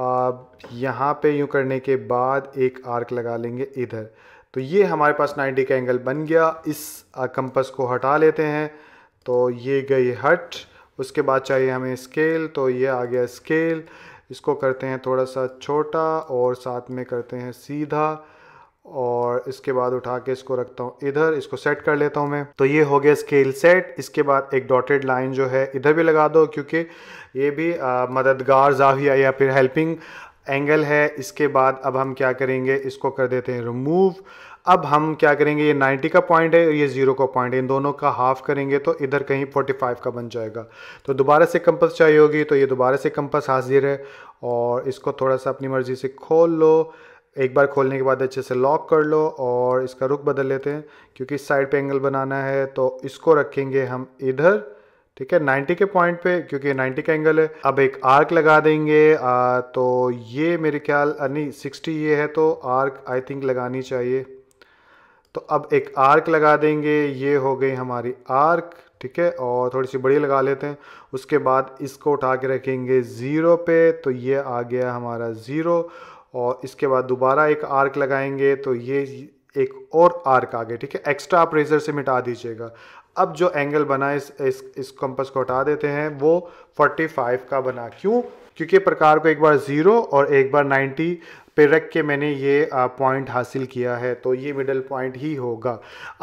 [SPEAKER 1] अब यहाँ पे यूँ करने के बाद एक आर्क लगा लेंगे इधर तो ये हमारे पास 90 का एंगल बन गया इस कंपस को हटा लेते हैं तो ये गई हट उसके बाद चाहिए हमें स्केल तो ये आ गया स्केल इसको करते हैं थोड़ा सा छोटा और साथ में करते हैं सीधा और इसके बाद उठा के इसको रखता हूँ इधर इसको सेट कर लेता हूँ मैं तो ये हो गया स्केल सेट इसके बाद एक डॉटेड लाइन जो है इधर भी लगा दो क्योंकि ये भी आ, मददगार जाविया या फिर हेल्पिंग एंगल है इसके बाद अब हम क्या करेंगे इसको कर देते हैं रिमूव अब हम क्या करेंगे ये 90 का पॉइंट है ये ज़ीरो का पॉइंट है इन दोनों का हाफ करेंगे तो इधर कहीं 45 का बन जाएगा तो दोबारा से कंपस चाहिए होगी तो ये दोबारा से कंपस हाजिर है और इसको थोड़ा सा अपनी मर्ज़ी से खोल लो एक बार खोलने के बाद अच्छे से लॉक कर लो और इसका रुख बदल लेते हैं क्योंकि इस साइड पे एंगल बनाना है तो इसको रखेंगे हम इधर ठीक है 90 के पॉइंट पे क्योंकि 90 का एंगल है अब एक आर्क लगा देंगे आ, तो ये मेरे ख्याल नहीं 60 ये है तो आर्क आई थिंक लगानी चाहिए तो अब एक आर्क लगा देंगे ये हो गई हमारी आर्क ठीक है और थोड़ी सी बड़ी लगा लेते हैं उसके बाद इसको उठा के रखेंगे ज़ीरो पे तो ये आ गया हमारा ज़ीरो और इसके बाद दोबारा एक आर्क लगाएंगे तो ये एक और आर्क आ गए ठीक है एक्स्ट्रा आप रेजर से मिटा दीजिएगा अब जो एंगल बना इस इस, इस कंपस को हटा देते हैं वो 45 का बना क्यों क्योंकि प्रकार को एक बार ज़ीरो और एक बार पे रख के मैंने ये पॉइंट हासिल किया है तो ये मिडल पॉइंट ही होगा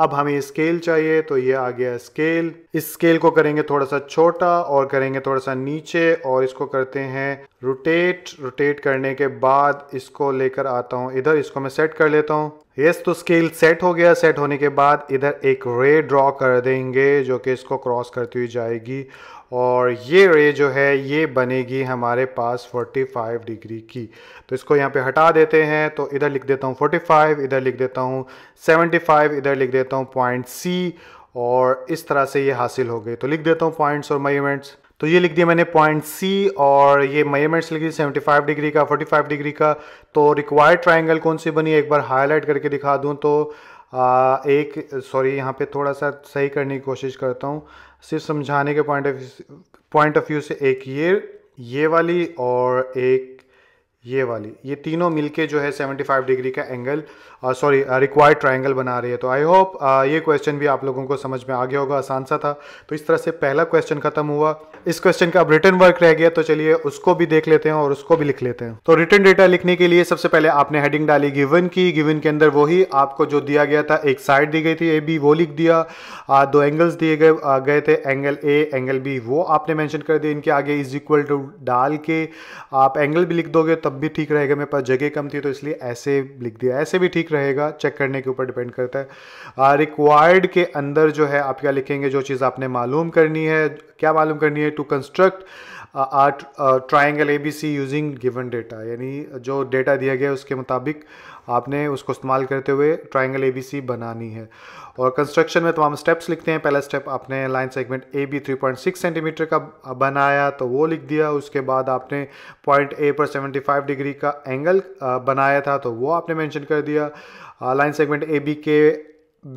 [SPEAKER 1] अब हमें स्केल चाहिए तो ये आ गया स्केल इस स्केल को करेंगे थोड़ा सा छोटा और करेंगे थोड़ा सा नीचे और इसको करते हैं रोटेट रोटेट करने के बाद इसको लेकर आता हूँ इधर इसको मैं सेट कर लेता हूँ यस yes, तो स्केल सेट हो गया सेट होने के बाद इधर एक रे ड्रॉ कर देंगे जो कि इसको क्रॉस करती हुई जाएगी और ये रे जो है ये बनेगी हमारे पास 45 डिग्री की तो इसको यहाँ पे हटा देते हैं तो इधर लिख देता हूँ 45 इधर लिख देता हूँ 75 इधर लिख देता हूँ पॉइंट सी और इस तरह से ये हासिल हो गई तो लिख देता हूँ पॉइंट्स और मयूमेंट्स तो ये लिख दिया मैंने पॉइंट सी और ये मयूमेंट्स लिख दी 75 डिग्री का 45 डिग्री का तो रिक्वायर्ड ट्राइंगल कौन सी बनी एक बार हाईलाइट करके दिखा दूँ तो आ, एक सॉरी यहाँ पे थोड़ा सा सही करने की कोशिश करता हूँ सिर्फ समझाने के point of point of view से एक ये ये वाली और एक ये वाली ये तीनों मिलके जो है 75 डिग्री का एंगल सॉरी रिक्वायर्ड ट्रायंगल बना रही है तो आई होप ये क्वेश्चन भी आप लोगों को समझ में आ गया होगा आसान सा था तो इस तरह से पहला क्वेश्चन खत्म हुआ इस क्वेश्चन का अब रिटर्न वर्क रह गया तो चलिए उसको भी देख लेते हैं और उसको भी लिख लेते हैं तो रिटर्न डेटा लिखने के लिए सबसे पहले आपने हेडिंग डाली गिवन की गिवन के अंदर वही आपको जो दिया गया था एक साइड दी गई थी ए बी वो लिख दिया आ, दो एंगल्स दिए गए गए थे एंगल ए एंगल बी वो आपने मैंशन कर दिया इनके आगे इज इक्वल टू डाल के आप एंगल भी लिख दोगे तब तब भी ठीक रहेगा मेरे पास जगह कम थी तो इसलिए ऐसे लिख दिया ऐसे भी ठीक रहेगा चेक करने के ऊपर डिपेंड करता है रिक्वायर्ड के अंदर जो है आप क्या लिखेंगे जो चीज़ आपने मालूम करनी है क्या मालूम करनी है to construct our triangle A B C using given data यानी जो डेटा दिया गया है उसके मुताबिक आपने उसको इस्तेमाल करते हुए ट्राइंगल ए बी सी बनानी है और कंस्ट्रक्शन में तमाम तो स्टेप्स लिखते हैं पहला स्टेप आपने line segment A B three point six centimetre का बनाया तो वो लिख दिया उसके बाद आपने पॉइंट ए पर सेवेंटी फाइव डिग्री का एंगल बनाया था तो वो आपने मैंशन कर दिया लाइन सेगमेंट ए बी के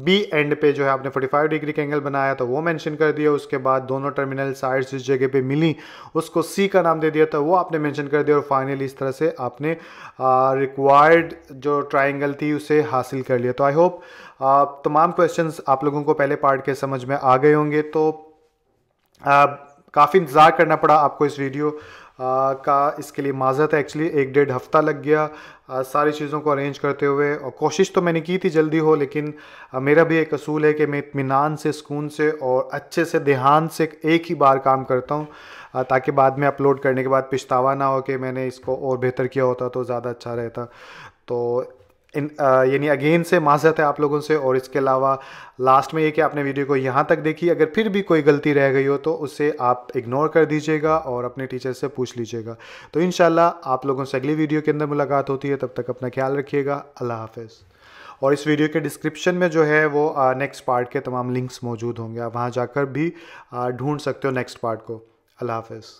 [SPEAKER 1] बी एंड पे जो है आपने 45 डिग्री का एंगल बनाया तो वो मेंशन कर दिया उसके बाद दोनों टर्मिनल साइड्स जिस जगह पे मिली उसको सी का नाम दे दिया तो वो आपने मेंशन कर दिया और फाइनली इस तरह से आपने रिक्वायर्ड जो ट्राइंगल थी उसे हासिल कर लिया तो आई होप तमाम क्वेश्चंस आप लोगों को पहले पार्ट के समझ में आ गए होंगे तो काफ़ी इंतज़ार करना पड़ा आपको इस वीडियो आ, का इसके लिए माजत है एक्चुअली एक डेढ़ हफ्ता लग गया आ, सारी चीज़ों को अरेंज करते हुए और कोशिश तो मैंने की थी जल्दी हो लेकिन आ, मेरा भी एक असूल है कि मैं इतमान से सुकून से और अच्छे से ध्यान से एक ही बार काम करता हूँ ताकि बाद में अपलोड करने के बाद पछतावा ना हो कि मैंने इसको और बेहतर किया होता तो ज़्यादा अच्छा रहता तो इन यानी अगेन से माजत है आप लोगों से और इसके अलावा लास्ट में ये कि आपने वीडियो को यहाँ तक देखी अगर फिर भी कोई गलती रह गई हो तो उसे आप इग्नोर कर दीजिएगा और अपने टीचर से पूछ लीजिएगा तो इन आप लोगों से अगली वीडियो के अंदर मुलाकात होती है तब तक अपना ख्याल रखिएगा अल्लाह हाफिज़ और इस वीडियो के डिस्क्रिप्शन में जो है वो नेक्स्ट पार्ट के तमाम लिंक्स मौजूद होंगे आप वहाँ जाकर भी ढूंढ सकते हो नेक्स्ट पार्ट को अल्लाह हाफिज़